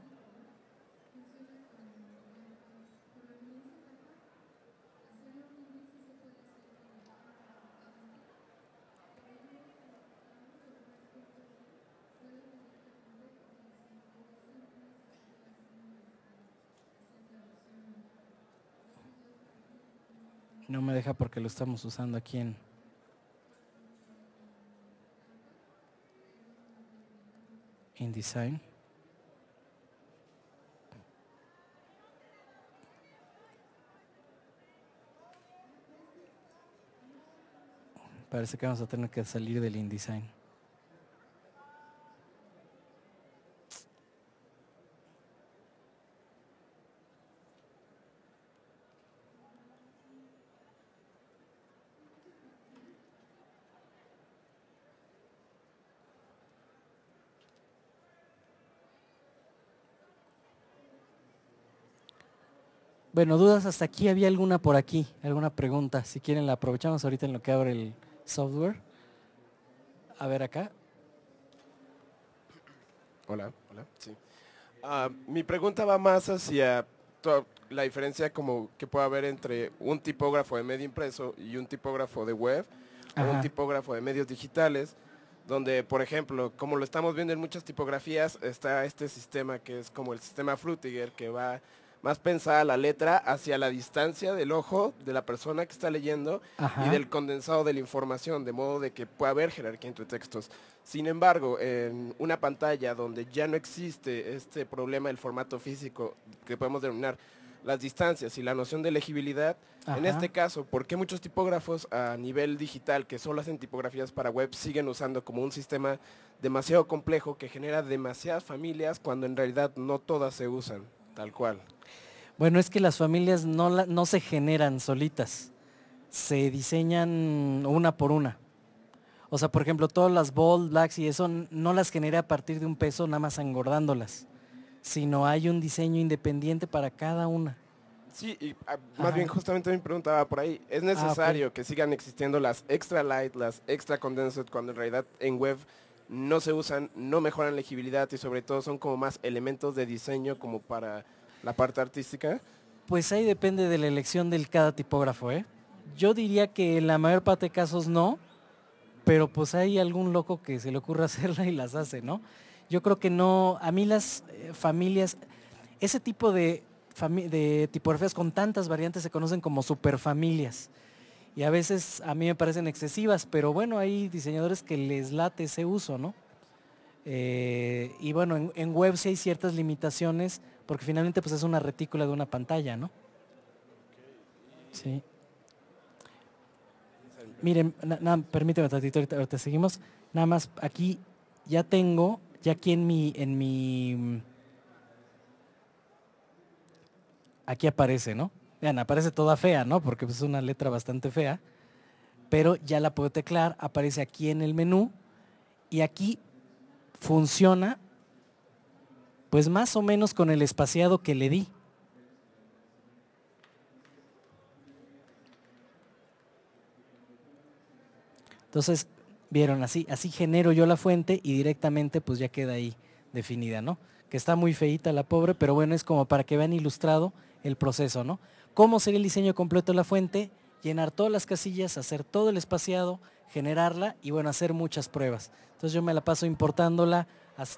me deja porque lo estamos usando aquí en... InDesign. Parece que vamos a tener que salir del InDesign. Bueno, dudas hasta aquí. ¿Había alguna por aquí? ¿Alguna pregunta? Si quieren, la aprovechamos ahorita en lo que abre el software. A ver acá. Hola, hola. Sí. Ah, mi pregunta va más hacia la diferencia como que puede haber entre un tipógrafo de medio impreso y un tipógrafo de web o un tipógrafo de medios digitales, donde, por ejemplo, como lo estamos viendo en muchas tipografías, está este sistema que es como el sistema Flutiger que va más pensada la letra hacia la distancia del ojo de la persona que está leyendo y del condensado de la información, de modo de que pueda haber jerarquía entre textos. Sin embargo, en una pantalla donde ya no existe este problema del formato físico que podemos denominar las distancias y la noción de legibilidad, en este caso, ¿por qué muchos tipógrafos a nivel digital que solo hacen tipografías para web siguen usando como un sistema demasiado complejo que genera demasiadas familias cuando en realidad no todas se usan? Tal cual. Bueno, es que las familias no, no se generan solitas, se diseñan una por una. O sea, por ejemplo, todas las bold, blacks y eso no las genera a partir de un peso nada más engordándolas, sino hay un diseño independiente para cada una. Sí, y ah, más bien justamente me preguntaba por ahí, ¿es ah, necesario que sigan existiendo las extra light, las extra condensed, cuando en realidad en web no se usan, no mejoran legibilidad y sobre todo son como más elementos de diseño como para la parte artística? Pues ahí depende de la elección del cada tipógrafo. ¿eh? Yo diría que en la mayor parte de casos no, pero pues hay algún loco que se le ocurra hacerla y las hace, ¿no? Yo creo que no, a mí las eh, familias, ese tipo de, de tipografías con tantas variantes se conocen como superfamilias y a veces a mí me parecen excesivas, pero bueno, hay diseñadores que les late ese uso, ¿no? Eh, y bueno, en, web sí hay ciertas limitaciones, porque finalmente pues es una retícula de una pantalla, ¿no? Sí. Miren, permíteme tantito, ahorita, ahorita, seguimos. Nada más, aquí ya tengo, ya aquí en mi, en mi, aquí aparece, ¿no? Vean, aparece toda fea, ¿no? Porque pues, es una letra bastante fea. Pero ya la puedo teclar, aparece aquí en el menú y aquí funciona pues más o menos con el espaciado que le di. Entonces, vieron así, así genero yo la fuente y directamente pues ya queda ahí definida, ¿no? Que está muy feita la pobre, pero bueno, es como para que vean ilustrado el proceso, ¿no? cómo sería el diseño completo de la fuente, llenar todas las casillas, hacer todo el espaciado, generarla y bueno, hacer muchas pruebas. Entonces yo me la paso importándola.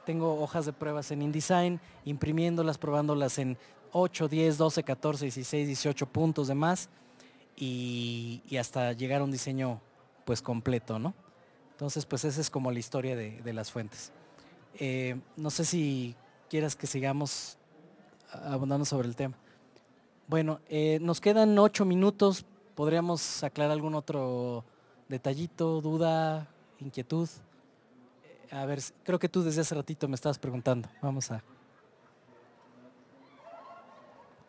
tengo hojas de pruebas en InDesign, imprimiéndolas, probándolas en 8, 10, 12, 14, 16, 18 puntos de más y, hasta llegar a un diseño pues completo, ¿no? Entonces pues esa es como la historia de, las fuentes. Eh, no sé si quieras que sigamos abundando sobre el tema. Bueno, eh, nos quedan ocho minutos. ¿Podríamos aclarar algún otro detallito, duda, inquietud? Eh, a ver, creo que tú desde hace ratito me estabas preguntando. Vamos a...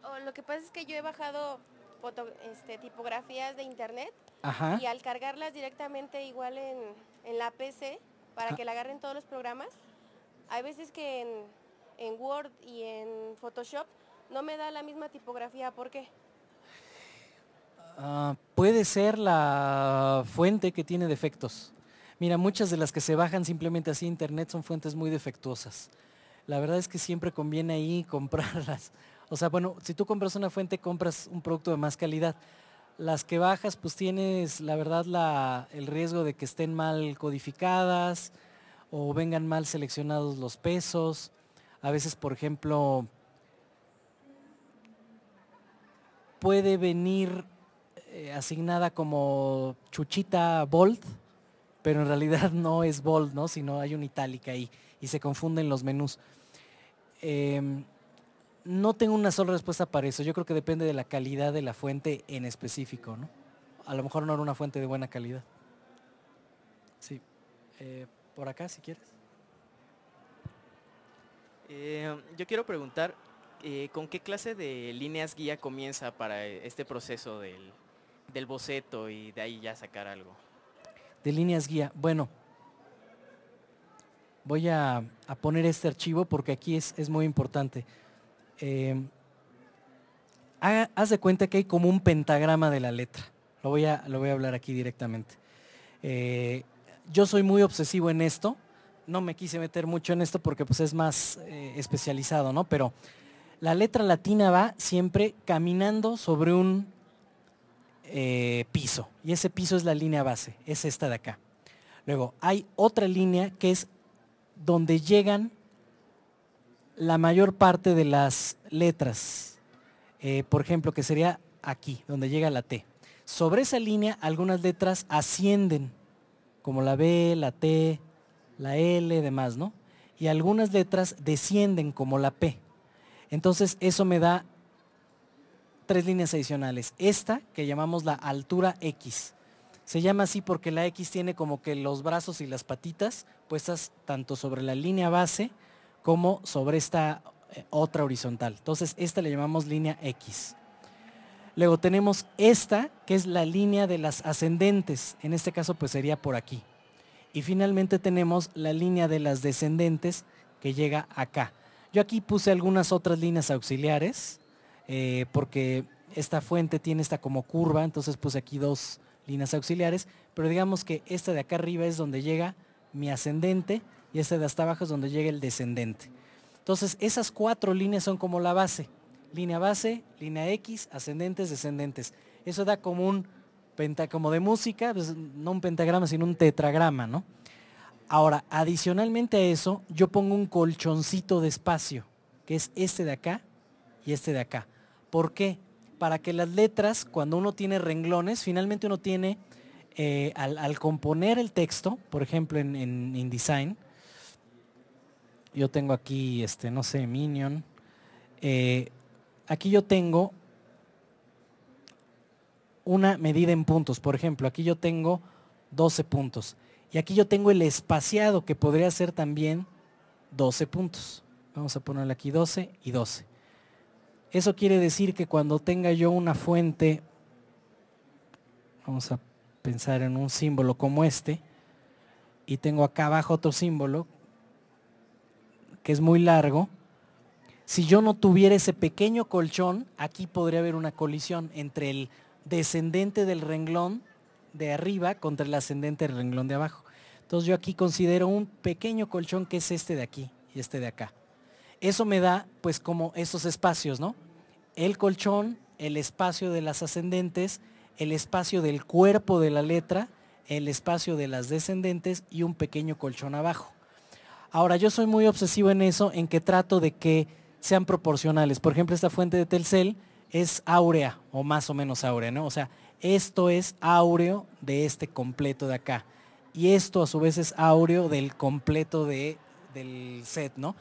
Oh, lo que pasa es que yo he bajado este, tipografías de internet y al cargarlas directamente igual en, la PC para que la agarren todos los programas, hay veces que en Word y en Photoshop no me da la misma tipografía. ¿Por qué? Ah, puede ser la fuente que tiene defectos. Mira, muchas de las que se bajan simplemente así internet son fuentes muy defectuosas. La verdad es que siempre conviene ahí comprarlas. O sea, bueno, si tú compras una fuente, compras un producto de más calidad. Las que bajas, pues tienes, la verdad, el riesgo de que estén mal codificadas o vengan mal seleccionados los pesos. A veces, por ejemplo, puede venir eh, asignada como Chuchita Bold, pero en realidad no es Bold, ¿no? sino hay una itálica ahí y se confunden los menús. Em, no tengo una sola respuesta para eso. Yo creo que depende de la calidad de la fuente en específico. ¿no? A lo mejor no era una fuente de buena calidad. Sí. Eh, por acá, si quieres. Eh, yo quiero preguntar, eh, ¿con qué clase de líneas guía comienza para eh, este proceso del, boceto y de ahí ya sacar algo? De líneas guía, bueno, voy a, poner este archivo porque aquí es, muy importante. Em, haz de cuenta que hay como un pentagrama de la letra. Lo voy a, lo voy a hablar aquí directamente. Eh, yo soy muy obsesivo en esto. No me quise meter mucho en esto porque pues, es más especializado, ¿no? Pero la letra latina va siempre caminando sobre un eh, piso. Y ese piso es la línea base, es esta de acá. Luego, hay otra línea que es donde llegan la mayor parte de las letras. Eh, por ejemplo, que sería aquí, donde llega la T. Sobre esa línea algunas letras ascienden, como la B, la T, la L, demás, ¿no? Y algunas letras descienden, como la P. Entonces eso me da tres líneas adicionales. Esta que llamamos la altura X. Se llama así porque la X tiene como que los brazos y las patitas puestas tanto sobre la línea base como sobre esta eh, otra horizontal. Entonces esta le llamamos línea X. Luego tenemos esta que es la línea de las ascendentes. En este caso pues sería por aquí. Y finalmente tenemos la línea de las descendentes que llega acá. Yo aquí puse algunas otras líneas auxiliares, eh, porque esta fuente tiene esta como curva, entonces puse aquí dos líneas auxiliares, pero digamos que esta de acá arriba es donde llega mi ascendente y esta de hasta abajo es donde llega el descendente. Entonces, esas cuatro líneas son como la base. Línea base, línea X, ascendentes, descendentes. Eso da como un pentagrama de música, pues, no un pentagrama, sino un tetragrama, ¿no? Ahora, adicionalmente a eso, yo pongo un colchoncito de espacio, que es este de acá y este de acá. ¿Por qué? Para que las letras, cuando uno tiene renglones, finalmente uno tiene, eh, al, componer el texto, por ejemplo en, InDesign, yo tengo aquí, este, no sé, Minion, eh, aquí yo tengo una medida en puntos. Por ejemplo, aquí yo tengo 12 puntos. Y aquí yo tengo el espaciado que podría ser también 12 puntos. Vamos a ponerle aquí 12 y 12. Eso quiere decir que cuando tenga yo una fuente, vamos a pensar en un símbolo como este, y tengo acá abajo otro símbolo que es muy largo, si yo no tuviera ese pequeño colchón, aquí podría haber una colisión entre el descendente del renglón de arriba contra el ascendente del renglón de abajo. Entonces yo aquí considero un pequeño colchón que es este de aquí y este de acá. Eso me da pues como esos espacios, ¿no? El colchón, el espacio de las ascendentes, el espacio del cuerpo de la letra, el espacio de las descendentes y un pequeño colchón abajo. Ahora, yo soy muy obsesivo en eso, en que trato de que sean proporcionales. Por ejemplo, esta fuente de Telcel es áurea o más o menos áurea, ¿no? O sea, esto es áureo de este completo de acá y esto a su vez es áureo del completo de, del set, ¿no?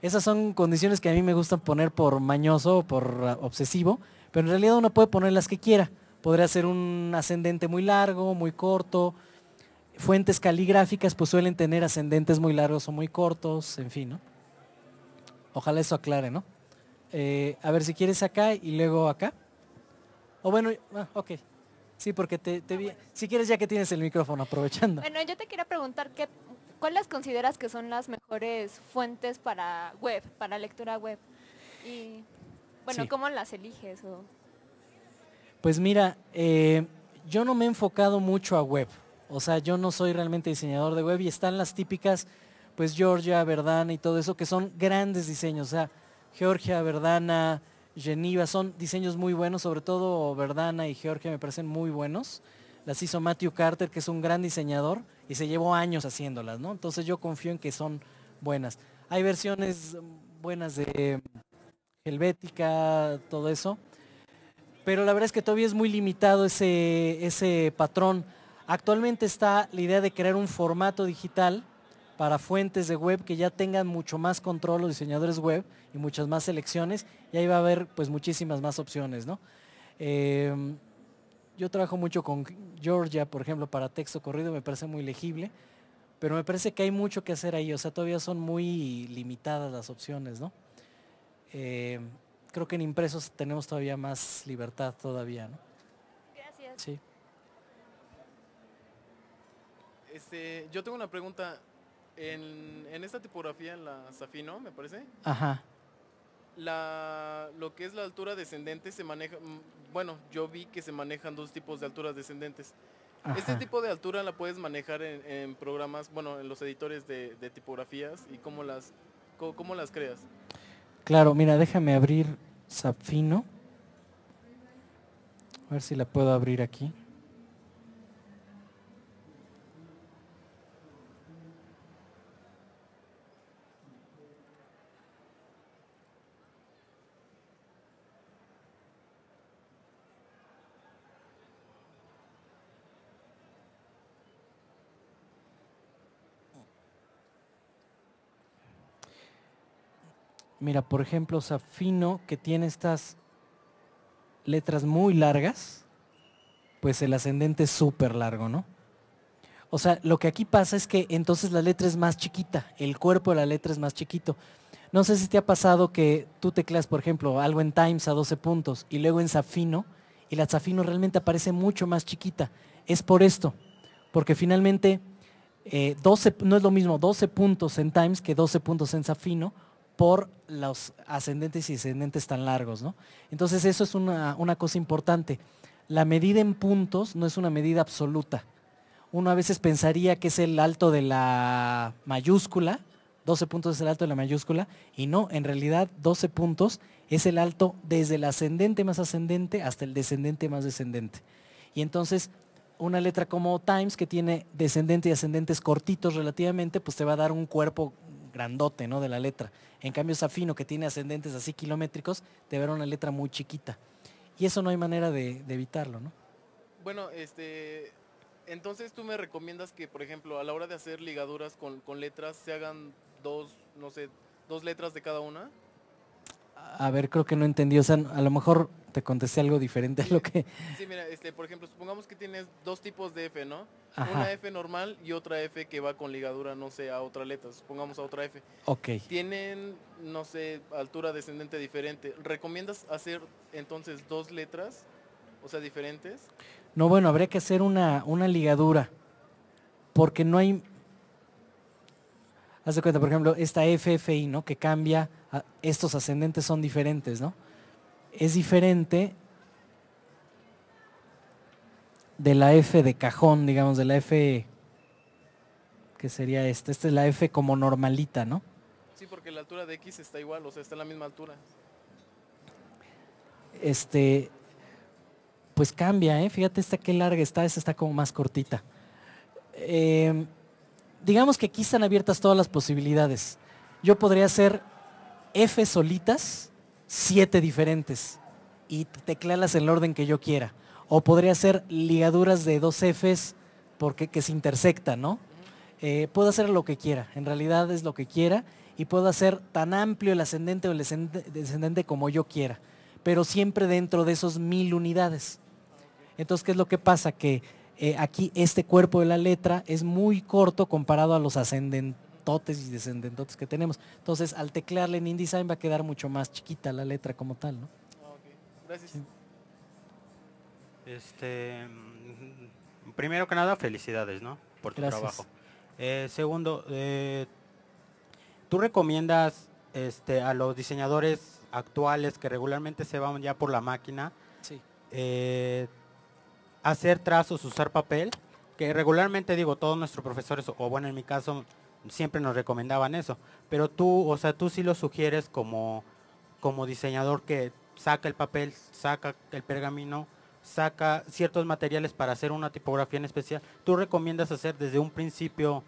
Esas son condiciones que a mí me gustan poner por mañoso o por obsesivo, pero en realidad uno puede poner las que quiera. Podría ser un ascendente muy largo, muy corto. Fuentes caligráficas pues suelen tener ascendentes muy largos o muy cortos, en fin, ¿no? Ojalá eso aclare, ¿no? Eh, a ver si quieres acá y luego acá. O bueno, ah, ok. Sí, porque te, vi. Si quieres, ya que tienes el micrófono, aprovechando. Bueno, yo te quería preguntar, ¿qué, ¿cuáles consideras que son las mejores fuentes para web, para lectura web? Y, bueno, ¿cómo las eliges? Pues mira, eh, yo no me he enfocado mucho a web. O sea, yo no soy realmente diseñador de web y están las típicas, pues Georgia, Verdana y todo eso, que son grandes diseños. O sea, Georgia, Verdana, Geneva. Son diseños muy buenos, sobre todo Verdana y Georgia me parecen muy buenos. Las hizo Matthew Carter, que es un gran diseñador y se llevó años haciéndolas, ¿no? Entonces yo confío en que son buenas. Hay versiones buenas de eh, Helvética, todo eso. Pero la verdad es que todavía es muy limitado ese, ese patrón. Actualmente está la idea de crear un formato digital para fuentes de web que ya tengan mucho más control los diseñadores web y muchas más selecciones y ahí va a haber pues muchísimas más opciones, em, yo trabajo mucho con Georgia, por ejemplo, para texto corrido, me parece muy legible, pero me parece que hay mucho que hacer ahí, o sea, todavía son muy limitadas las opciones, ¿no? Em, creo que en impresos tenemos todavía más libertad todavía, ¿no? Gracias. Sí. Este, yo tengo una pregunta. En, esta tipografía, en la Safino, me parece. Ajá. La, lo que es la altura descendente se maneja, mm, bueno, yo vi que se manejan dos tipos de alturas descendentes. Este tipo de altura la puedes manejar en, programas, bueno, en los editores de, tipografías y cómo las, cómo, las creas. Claro, mira, déjame abrir Safino. A ver si la puedo abrir aquí. Mira, por ejemplo, Safino, que tiene estas letras muy largas, pues el ascendente es súper largo, ¿no? O sea, lo que aquí pasa es que entonces la letra es más chiquita, el cuerpo de la letra es más chiquito. No sé si te ha pasado que tú tecleas, por ejemplo, algo en Times a 12 puntos y luego en Safino, y la Safino realmente aparece mucho más chiquita. Es por esto, porque finalmente eh, no es lo mismo 12 puntos en Times que 12 puntos en Safino, por los ascendentes y descendentes tan largos. Entonces eso es una, una cosa importante. La medida en puntos no es una medida absoluta. Uno a veces pensaría que es el alto de la mayúscula, 12 puntos es el alto de la mayúscula, y no, en realidad 12 puntos es el alto desde el ascendente más ascendente hasta el descendente más descendente. Y entonces una letra como Times, que tiene descendente y ascendentes cortitos relativamente, pues te va a dar un cuerpo grandote, ¿no? De la letra. En cambio, afino que tiene ascendentes así kilométricos, te verá una letra muy chiquita. Y eso no hay manera de, evitarlo, ¿no? Bueno, este, entonces tú me recomiendas que, por ejemplo, a la hora de hacer ligaduras con, con letras, se hagan dos, no sé, dos letras de cada una. A ver, creo que no entendí. O sea, a lo mejor te contesté algo diferente a lo que. Sí, mira, este, por ejemplo, supongamos que tienes dos tipos de F, ¿no? Una F normal y otra F que va con ligadura, no sé, a otra letra, supongamos a otra F. Ok. Tienen, no sé, altura descendente diferente. ¿Recomiendas hacer entonces dos letras, o sea, diferentes? No, bueno, habría que hacer una, una ligadura, porque no hay haz de cuenta, por ejemplo, esta FFI, ¿no? Que cambia, estos ascendentes son diferentes, ¿no? Es diferente de la F de cajón, digamos, de la F que sería esta. Esta es la F como normalita, ¿no? Sí, porque la altura de X está igual, o sea, está en la misma altura. Este, pues cambia, ¿eh? Fíjate esta qué larga está, esta está como más cortita. Eh, digamos que aquí están abiertas todas las posibilidades. Yo podría hacer F solitas, siete diferentes, y teclarlas en el orden que yo quiera. O podría hacer ligaduras de dos Fs porque, que se intersectan, ¿no? Eh, puedo hacer lo que quiera, en realidad es lo que quiera, y puedo hacer tan amplio el ascendente o el descendente como yo quiera, pero siempre dentro de esos mil unidades. Entonces, ¿qué es lo que pasa? Que eh, aquí este cuerpo de la letra es muy corto comparado a los ascendentotes y descendentotes que tenemos. Entonces, al teclearle en InDesign va a quedar mucho más chiquita la letra como tal, ¿no? Ah, okay. Gracias. Este, primero que nada, felicidades, ¿no? Por tu trabajo. Eh, segundo, eh, ¿tú recomiendas este, a los diseñadores actuales que regularmente se van ya por la máquina? Sí hacer trazos, usar papel, que regularmente digo, todos nuestros profesores, o bueno, en mi caso, siempre nos recomendaban eso, pero tú, o sea, tú sí lo sugieres como, como diseñador que saca el papel, saca el pergamino, saca ciertos materiales para hacer una tipografía en especial. ¿Tú recomiendas hacer desde un principio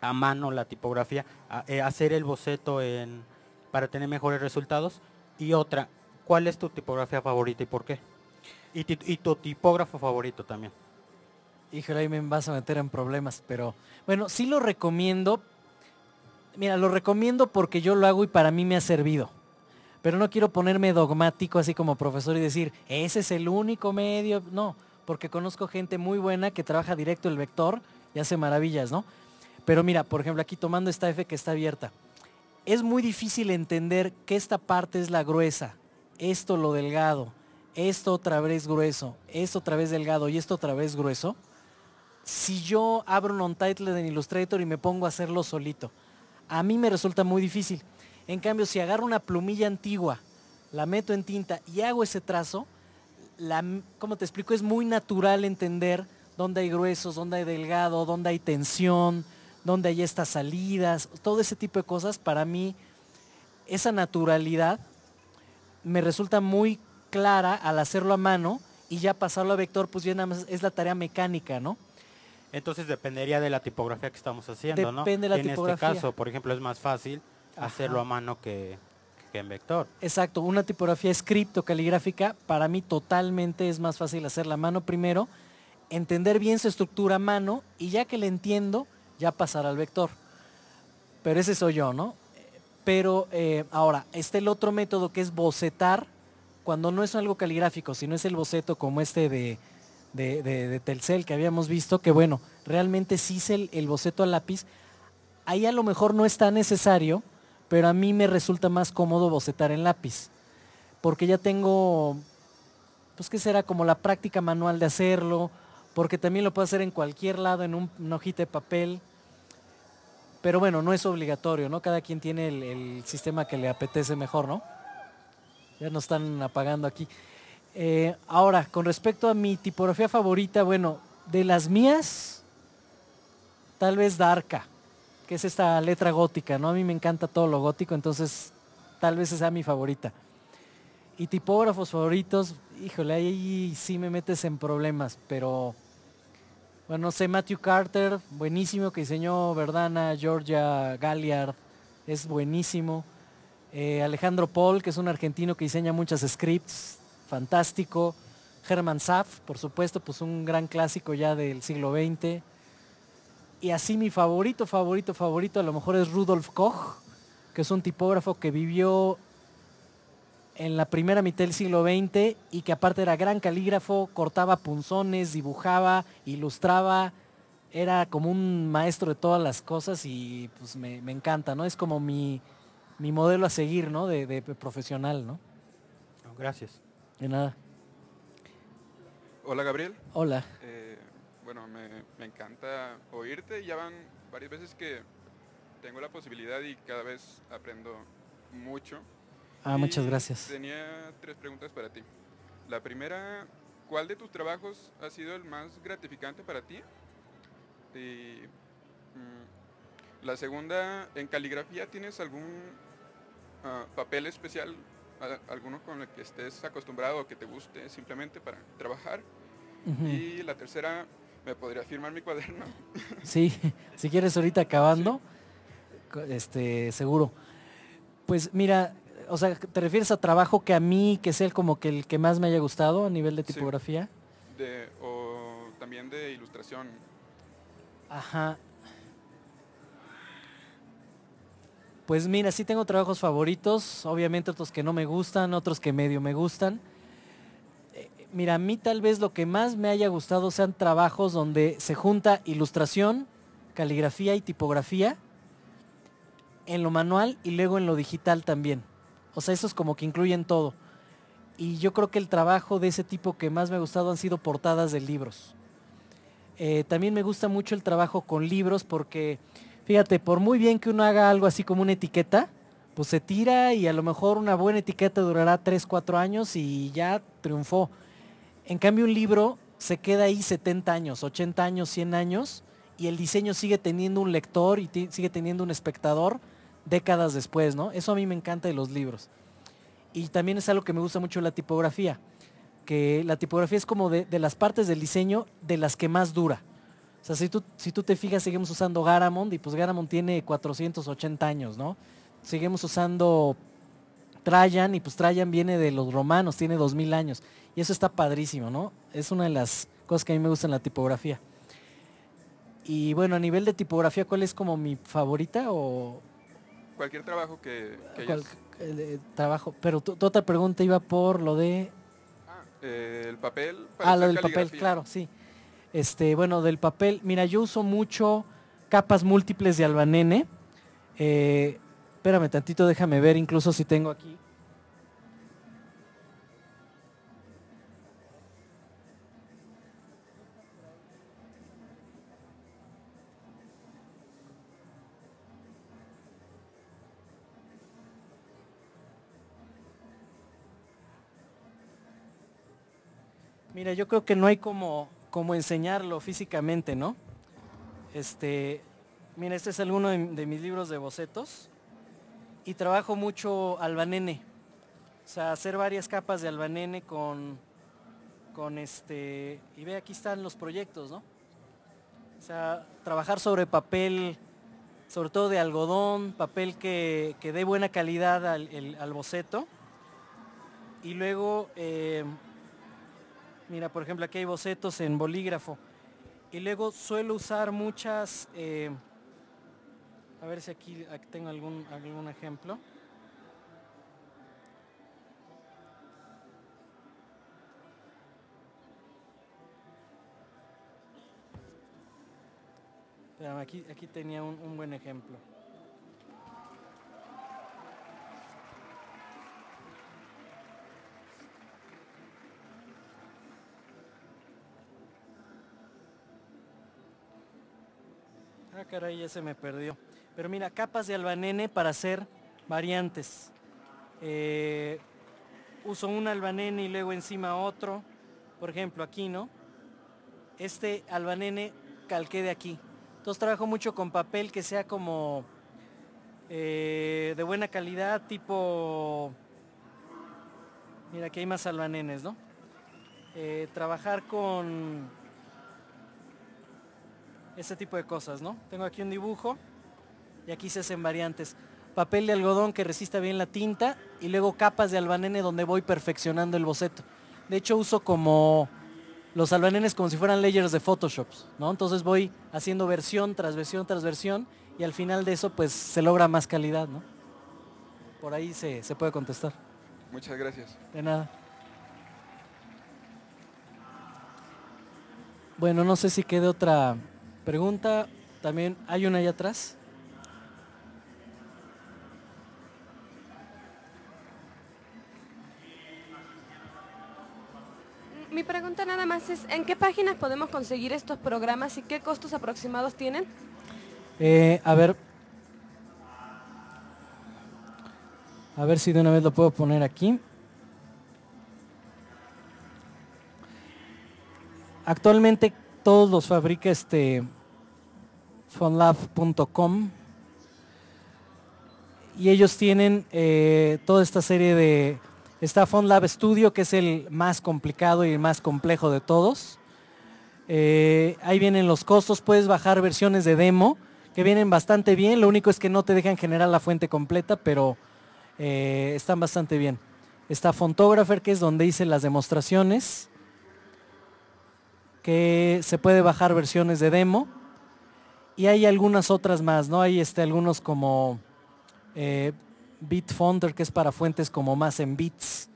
a mano la tipografía, eh, hacer el boceto en, para tener mejores resultados? Y otra, ¿cuál es tu tipografía favorita y por qué? Y, tu tipógrafo favorito también. Híjole, ahí me vas a meter en problemas, pero bueno, sí lo recomiendo. Mira, lo recomiendo porque yo lo hago y para mí me ha servido. Pero no quiero ponerme dogmático así como profesor y decir, ese es el único medio. No, porque conozco gente muy buena que trabaja directo el vector y hace maravillas, ¿no? Pero mira, por ejemplo, aquí tomando esta F que está abierta, es muy difícil entender que esta parte es la gruesa, esto lo delgado, esto otra vez grueso, esto otra vez delgado y esto otra vez grueso, si yo abro un Untitled en Illustrator y me pongo a hacerlo solito, a mí me resulta muy difícil. En cambio, si agarro una plumilla antigua, la meto en tinta y hago ese trazo, como te explico, es muy natural entender dónde hay gruesos, dónde hay delgado, dónde hay tensión, dónde hay estas salidas, todo ese tipo de cosas. Para mí, esa naturalidad me resulta muy clara al hacerlo a mano y ya pasarlo a vector, pues ya nada más es la tarea mecánica, ¿no? Entonces dependería de la tipografía que estamos haciendo, ¿no? Depende de la tipografía. En este caso, por ejemplo, es más fácil hacerlo a mano que, en vector. Exacto, una tipografía script caligráfica, para mí totalmente es más fácil hacerla a mano primero, entender bien su estructura a mano y ya que la entiendo, ya pasar al vector. Pero ese soy yo, ¿no? Pero eh, ahora, está el otro método que es bocetar cuando no es algo caligráfico, sino es el boceto como este de, de, Telcel que habíamos visto, que bueno, realmente sí es el, boceto a lápiz. Ahí a lo mejor no está necesario, pero a mí me resulta más cómodo bocetar en lápiz, porque ya tengo, pues que será como la práctica manual de hacerlo, porque también lo puedo hacer en cualquier lado, en un, una de papel, pero bueno, no es obligatorio, ¿no? Cada quien tiene el sistema que le apetece mejor, ¿no? Ya nos están apagando aquí. Eh, ahora, con respecto a mi tipografía favorita, bueno, de las mías, tal vez Darka, que es esta letra gótica, ¿no? A mí me encanta todo lo gótico, entonces tal vez esa es mi favorita. Y tipógrafos favoritos, híjole, ahí sí me metes en problemas, pero bueno, sé, Matthew Carter, buenísimo, que diseñó Verdana, Georgia Galliard, es buenísimo. Eh, Alejandro Paul, que es un argentino que diseña muchas scripts, fantástico. Herman Saf, por supuesto, pues un gran clásico ya del siglo XX. Y así mi favorito, favorito, favorito a lo mejor es Rudolf Koch, que es un tipógrafo que vivió en la primera mitad del siglo XX y que aparte era gran calígrafo, cortaba punzones, dibujaba, ilustraba, era como un maestro de todas las cosas y pues me, me encanta, ¿no? Es como mi, mi modelo a seguir, ¿no? De, profesional, ¿no? Gracias. De nada. Hola, Gabriel. Hola. Eh, bueno, me, encanta oírte. Ya van varias veces que tengo la posibilidad y cada vez aprendo mucho. Ah, muchas gracias. Tenía tres preguntas para ti. La primera, ¿cuál de tus trabajos ha sido el más gratificante para ti? Y, mm, la segunda, ¿en caligrafía tienes algún Ah, papel especial, alguno con el que estés acostumbrado o que te guste simplemente para trabajar. Y la tercera, ¿me podría firmar mi cuaderno? sí, si quieres ahorita acabando, este, seguro. Pues mira, o sea, ¿te refieres a trabajo que a mí, que es el como que el que más me haya gustado a nivel de tipografía? De, o también de ilustración. Ajá, Pues mira, sí tengo trabajos favoritos, obviamente otros que no me gustan, otros que medio me gustan. Eh, mira, a mí tal vez lo que más me haya gustado sean trabajos donde se junta ilustración, caligrafía y tipografía en lo manual y luego en lo digital también. O sea, eso es como que incluyen todo. Y yo creo que el trabajo de ese tipo que más me ha gustado han sido portadas de libros. Eh, también me gusta mucho el trabajo con libros porque Fíjate, por muy bien que uno haga algo así como una etiqueta, pues se tira y a lo mejor una buena etiqueta durará 3, 4 años y ya triunfó. En cambio, un libro se queda ahí 70 años, 80 años, 100 años y el diseño sigue teniendo un lector y sigue teniendo un espectador décadas después, ¿no? Eso a mí me encanta de los libros. Y también es algo que me gusta mucho la tipografía, que la tipografía es como de las partes del diseño de las que más dura. O sea, si tú, te fijas, seguimos usando Garamond y pues Garamond tiene 480 años, ¿no? Seguimos usando Trajan y pues Trajan viene de los romanos, tiene 2000 años. Y eso está padrísimo, ¿no? Es una de las cosas que a mí me gusta en la tipografía. Y bueno, a nivel de tipografía, ¿cuál es como mi favorita o...? Cualquier trabajo que, que eh, trabajo, pero tu, otra pregunta iba por lo de... Ah, eh, el papel. ah, lo del papel, claro, sí. Este, bueno, del papel, mira, yo uso mucho capas múltiples de albanene. Eh, espérame tantito, déjame ver incluso si tengo aquí. Mira, yo creo que no hay como como enseñarlo físicamente, ¿no? Este, mira, este es alguno de, mis libros de bocetos y trabajo mucho albanene. O sea, hacer varias capas de albanene con, con este, y ve aquí están los proyectos, ¿no? O sea, trabajar sobre papel, sobre todo de algodón, papel que, dé buena calidad al, boceto. Y luego eh, Mira, por ejemplo, aquí hay bocetos en bolígrafo. Y luego suelo usar muchas... Eh, a ver si aquí tengo algún, algún ejemplo. Aquí, aquí tenía un buen ejemplo. Ah, caray, ya se me perdió. Pero mira, capas de albanene para hacer variantes. Eh, uso un albanene y luego encima otro. Por ejemplo, aquí, ¿no? Este albanene calqué de aquí. Entonces trabajo mucho con papel que sea como eh, de buena calidad, tipo... Mira, aquí hay más albanenes, ¿no? Eh, trabajar con ese tipo de cosas, ¿no? Tengo aquí un dibujo y aquí se hacen variantes. Papel de algodón que resista bien la tinta y luego capas de albanene donde voy perfeccionando el boceto. De hecho uso como los albanenes como si fueran layers de Photoshop, ¿no? Entonces voy haciendo versión tras versión tras versión y al final de eso pues se logra más calidad, ¿no? Por ahí se, se puede contestar. Muchas gracias. De nada. Bueno, no sé si quede otra Pregunta también, ¿hay una allá atrás? Mm, mi pregunta nada más es, ¿en qué páginas podemos conseguir estos programas y qué costos aproximados tienen? Eh, a ver, a ver si de una vez lo puedo poner aquí. Actualmente todos los fabrica este Fontlab.com Y ellos tienen eh, toda esta serie de... Está Fontlab Studio, que es el más complicado y el más complejo de todos. Eh, ahí vienen los costos, puedes bajar versiones de demo, que vienen bastante bien. Lo único es que no te dejan generar la fuente completa, pero eh, están bastante bien. Está Fontographer, que es donde hice las demostraciones, que se puede bajar versiones de demo. Y hay algunas otras más, ¿no? Hay este, algunos como eh, que es para fuentes como más en bits.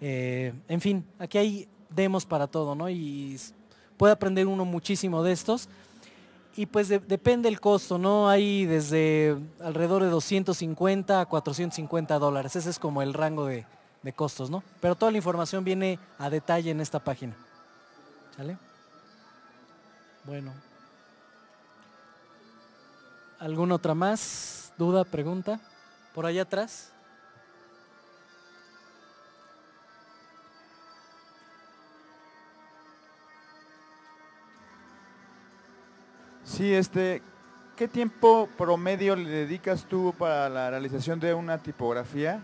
Eh, en fin, aquí hay demos para todo, ¿no? Y puede aprender uno muchísimo de estos. Y pues depende el costo, ¿no? Hay desde alrededor de 250 a 450 dólares. Ese es como el rango de, de costos, ¿no? Pero toda la información viene a detalle en esta página. ¿Sale? Bueno, ¿Alguna otra más? ¿Duda? ¿Pregunta? ¿Por allá atrás? Sí, este, ¿qué tiempo promedio le dedicas tú para la realización de una tipografía?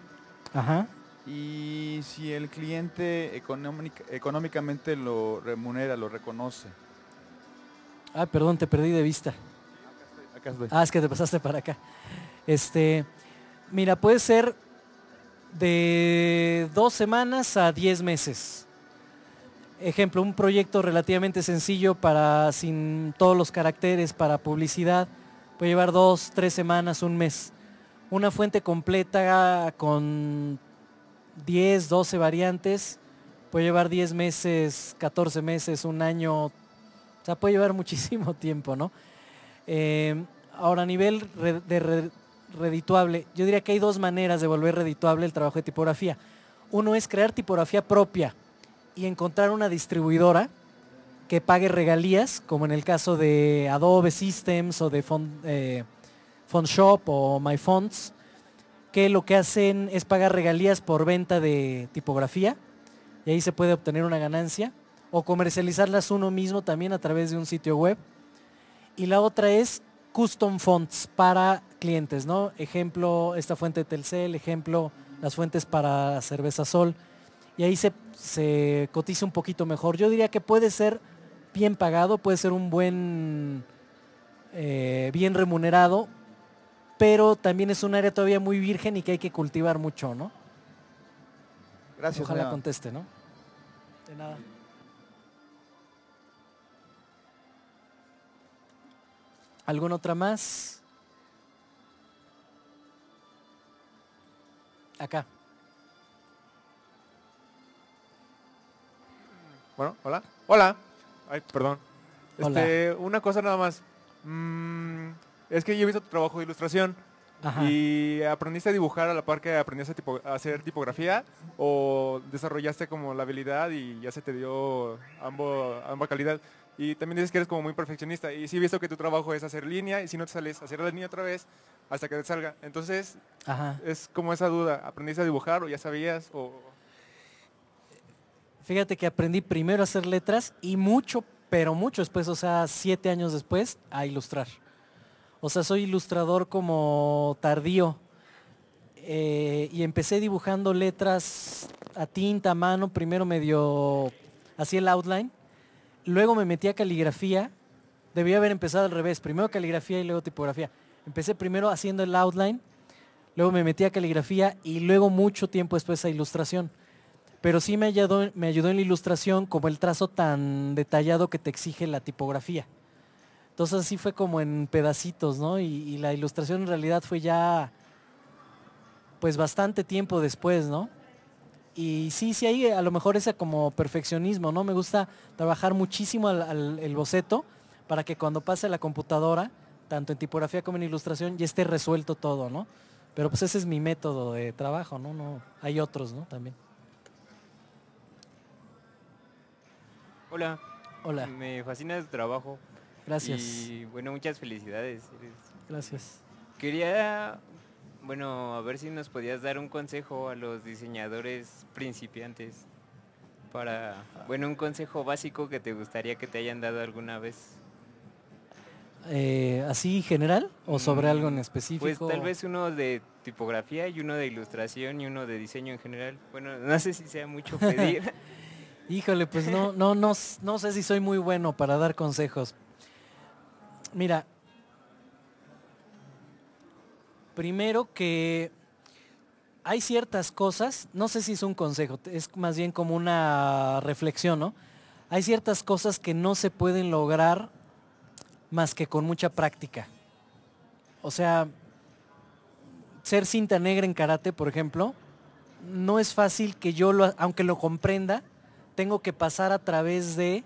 Ajá. Y si el cliente económicamente lo remunera, lo reconoce. Ah, perdón, te perdí de vista. Ah, es que te pasaste para acá. Este, mira, puede ser de dos semanas a diez meses. Ejemplo, un proyecto relativamente sencillo para, sin todos los caracteres, para publicidad, puede llevar dos, tres semanas, un mes. Una fuente completa con 10, 12 variantes, puede llevar 10 meses, 14 meses, un año, o sea, puede llevar muchísimo tiempo, ¿no? Eh, Ahora, a nivel de redituable, yo diría que hay dos maneras de volver redituable el trabajo de tipografía. Uno es crear tipografía propia y encontrar una distribuidora que pague regalías, como en el caso de Adobe Systems o de Font, eh, Shop o MyFonts, que lo que hacen es pagar regalías por venta de tipografía y ahí se puede obtener una ganancia o comercializarlas uno mismo también a través de un sitio web. Y la otra es custom fonts para clientes, ¿no? Ejemplo, esta fuente de Telcel, ejemplo, las fuentes para cerveza sol. Y ahí se, cotiza un poquito mejor. Yo diría que puede ser bien pagado, puede ser un buen, eh, bien remunerado, pero también es un área todavía muy virgen y que hay que cultivar mucho, ¿no? Gracias. Ojalá conteste, ¿no? De nada. ¿Alguna otra más? Acá. Bueno, hola. Hola. Ay, perdón. Este, una cosa nada más. Mm, es que yo he visto tu trabajo de ilustración. ¿Y aprendiste a dibujar a la par que aprendiste a, hacer tipografía? ¿O desarrollaste como la habilidad y ya se te dio ambos, ambas calidad? Y también dices que eres como muy perfeccionista. Y sí he visto que tu trabajo es hacer línea y si no te sales, hacer la línea otra vez hasta que te salga. Entonces, es como esa duda. ¿Aprendiste a dibujar o ya sabías? O... Fíjate que aprendí primero a hacer letras y mucho, pero mucho después, o sea, siete años después, a ilustrar. O sea, soy ilustrador como tardío. Eh, y empecé dibujando letras a tinta, a mano, primero medio así el outline Luego me metí a caligrafía. Debía haber empezado al revés. Primero caligrafía y luego tipografía. Empecé primero haciendo el outline. Luego me metí a caligrafía y luego mucho tiempo después a ilustración. Pero sí me ayudó, me ayudó en la ilustración como el trazo tan detallado que te exige la tipografía. Entonces así fue como en pedacitos, ¿no? Y, y la ilustración en realidad fue ya pues bastante tiempo después, ¿no? Y sí, sí hay a lo mejor ese como perfeccionismo, ¿no? Me gusta trabajar muchísimo el boceto para que cuando pase la computadora, tanto en tipografía como en ilustración, ya esté resuelto todo, ¿no? Pero pues ese es mi método de trabajo, ¿no? no hay otros, ¿no? También. Hola. Hola. Me fascina tu trabajo. Gracias. Y bueno, muchas felicidades. Gracias. Quería bueno, a ver si nos podías dar un consejo a los diseñadores principiantes para, bueno, un consejo básico que te gustaría que te hayan dado alguna vez. Eh, ¿Así general o sobre algo en mm, específico? Pues tal vez uno de tipografía y uno de ilustración y uno de diseño en general. Bueno, no sé si sea mucho pedir. Híjole, pues no, no, no, no sé si soy muy bueno para dar consejos. Mira, Primero que hay ciertas cosas, no sé si es un consejo, es más bien como una reflexión, ¿no? Hay ciertas cosas que no se pueden lograr más que con mucha práctica. O sea, ser cinta negra en karate, por ejemplo, no es fácil que yo, lo, aunque lo comprenda, tengo que pasar a través de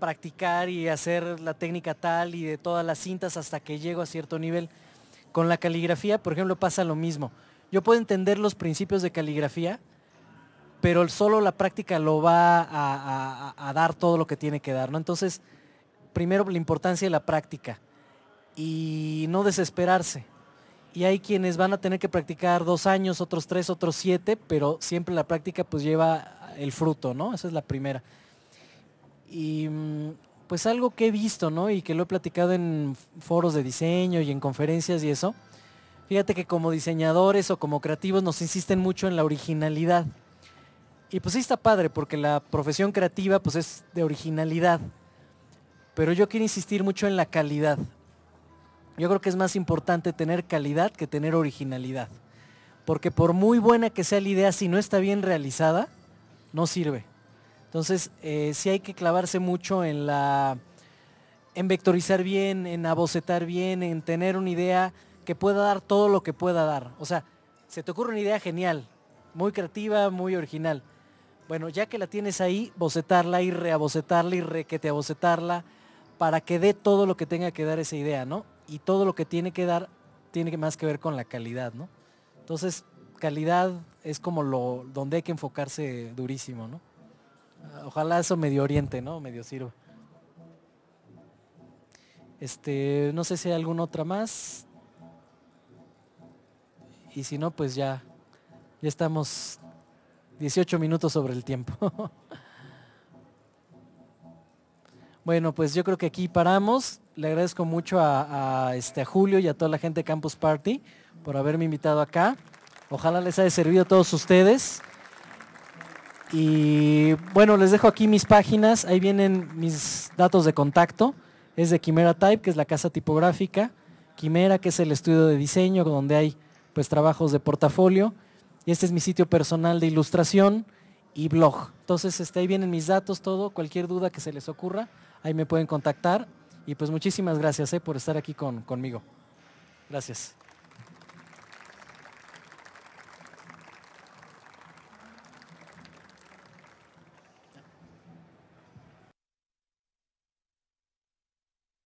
practicar y hacer la técnica tal y de todas las cintas hasta que llego a cierto nivel. Con la caligrafía, por ejemplo, pasa lo mismo. Yo puedo entender los principios de caligrafía, pero solo la práctica lo va a, dar todo lo que tiene que dar, ¿no? Entonces, primero la importancia de la práctica y no desesperarse. Y hay quienes van a tener que practicar dos años, otros tres, otros siete, pero siempre la práctica pues lleva el fruto, ¿no? Esa es la primera. Y mm, pues algo que he visto, ¿no? Y que lo he platicado en foros de diseño y en conferencias y eso. Fíjate que como diseñadores o como creativos nos insisten mucho en la originalidad. Y pues sí está padre, porque la profesión creativa pues es de originalidad. Pero yo quiero insistir mucho en la calidad. Yo creo que es más importante tener calidad que tener originalidad. Porque por muy buena que sea la idea, si no está bien realizada, no sirve. Entonces, eh, sí hay que clavarse mucho en la en vectorizar bien, en abocetar bien, en tener una idea que pueda dar todo lo que pueda dar. O sea, se te ocurre una idea genial, muy creativa, muy original. Bueno, ya que la tienes ahí, bocetarla y reabocetarla y requeteabocetarla para que dé todo lo que tenga que dar esa idea, ¿no? Y todo lo que tiene que dar tiene más que ver con la calidad, ¿no? Entonces, calidad es como lo donde hay que enfocarse durísimo, ¿no? Ah, ojalá eso medio oriente, ¿no? Medio sirva. Este, no sé si hay alguna otra más. Y si no, pues ya, ya estamos 18 minutos sobre el tiempo. bueno, pues yo creo que aquí paramos. Le agradezco mucho a, este, a Julio y a toda la gente de Campus Party por haberme invitado acá. Ojalá les haya servido a todos ustedes. Y bueno, les dejo aquí mis páginas, ahí vienen mis datos de contacto. Es de Quimera Type, que es la casa tipográfica, Quimera, que es el estudio de diseño, donde hay pues trabajos de portafolio. Y este es mi sitio personal de ilustración y blog. Entonces, este, ahí vienen mis datos, todo, cualquier duda que se les ocurra, ahí me pueden contactar. Y pues muchísimas gracias eh, por estar aquí conmigo. Gracias.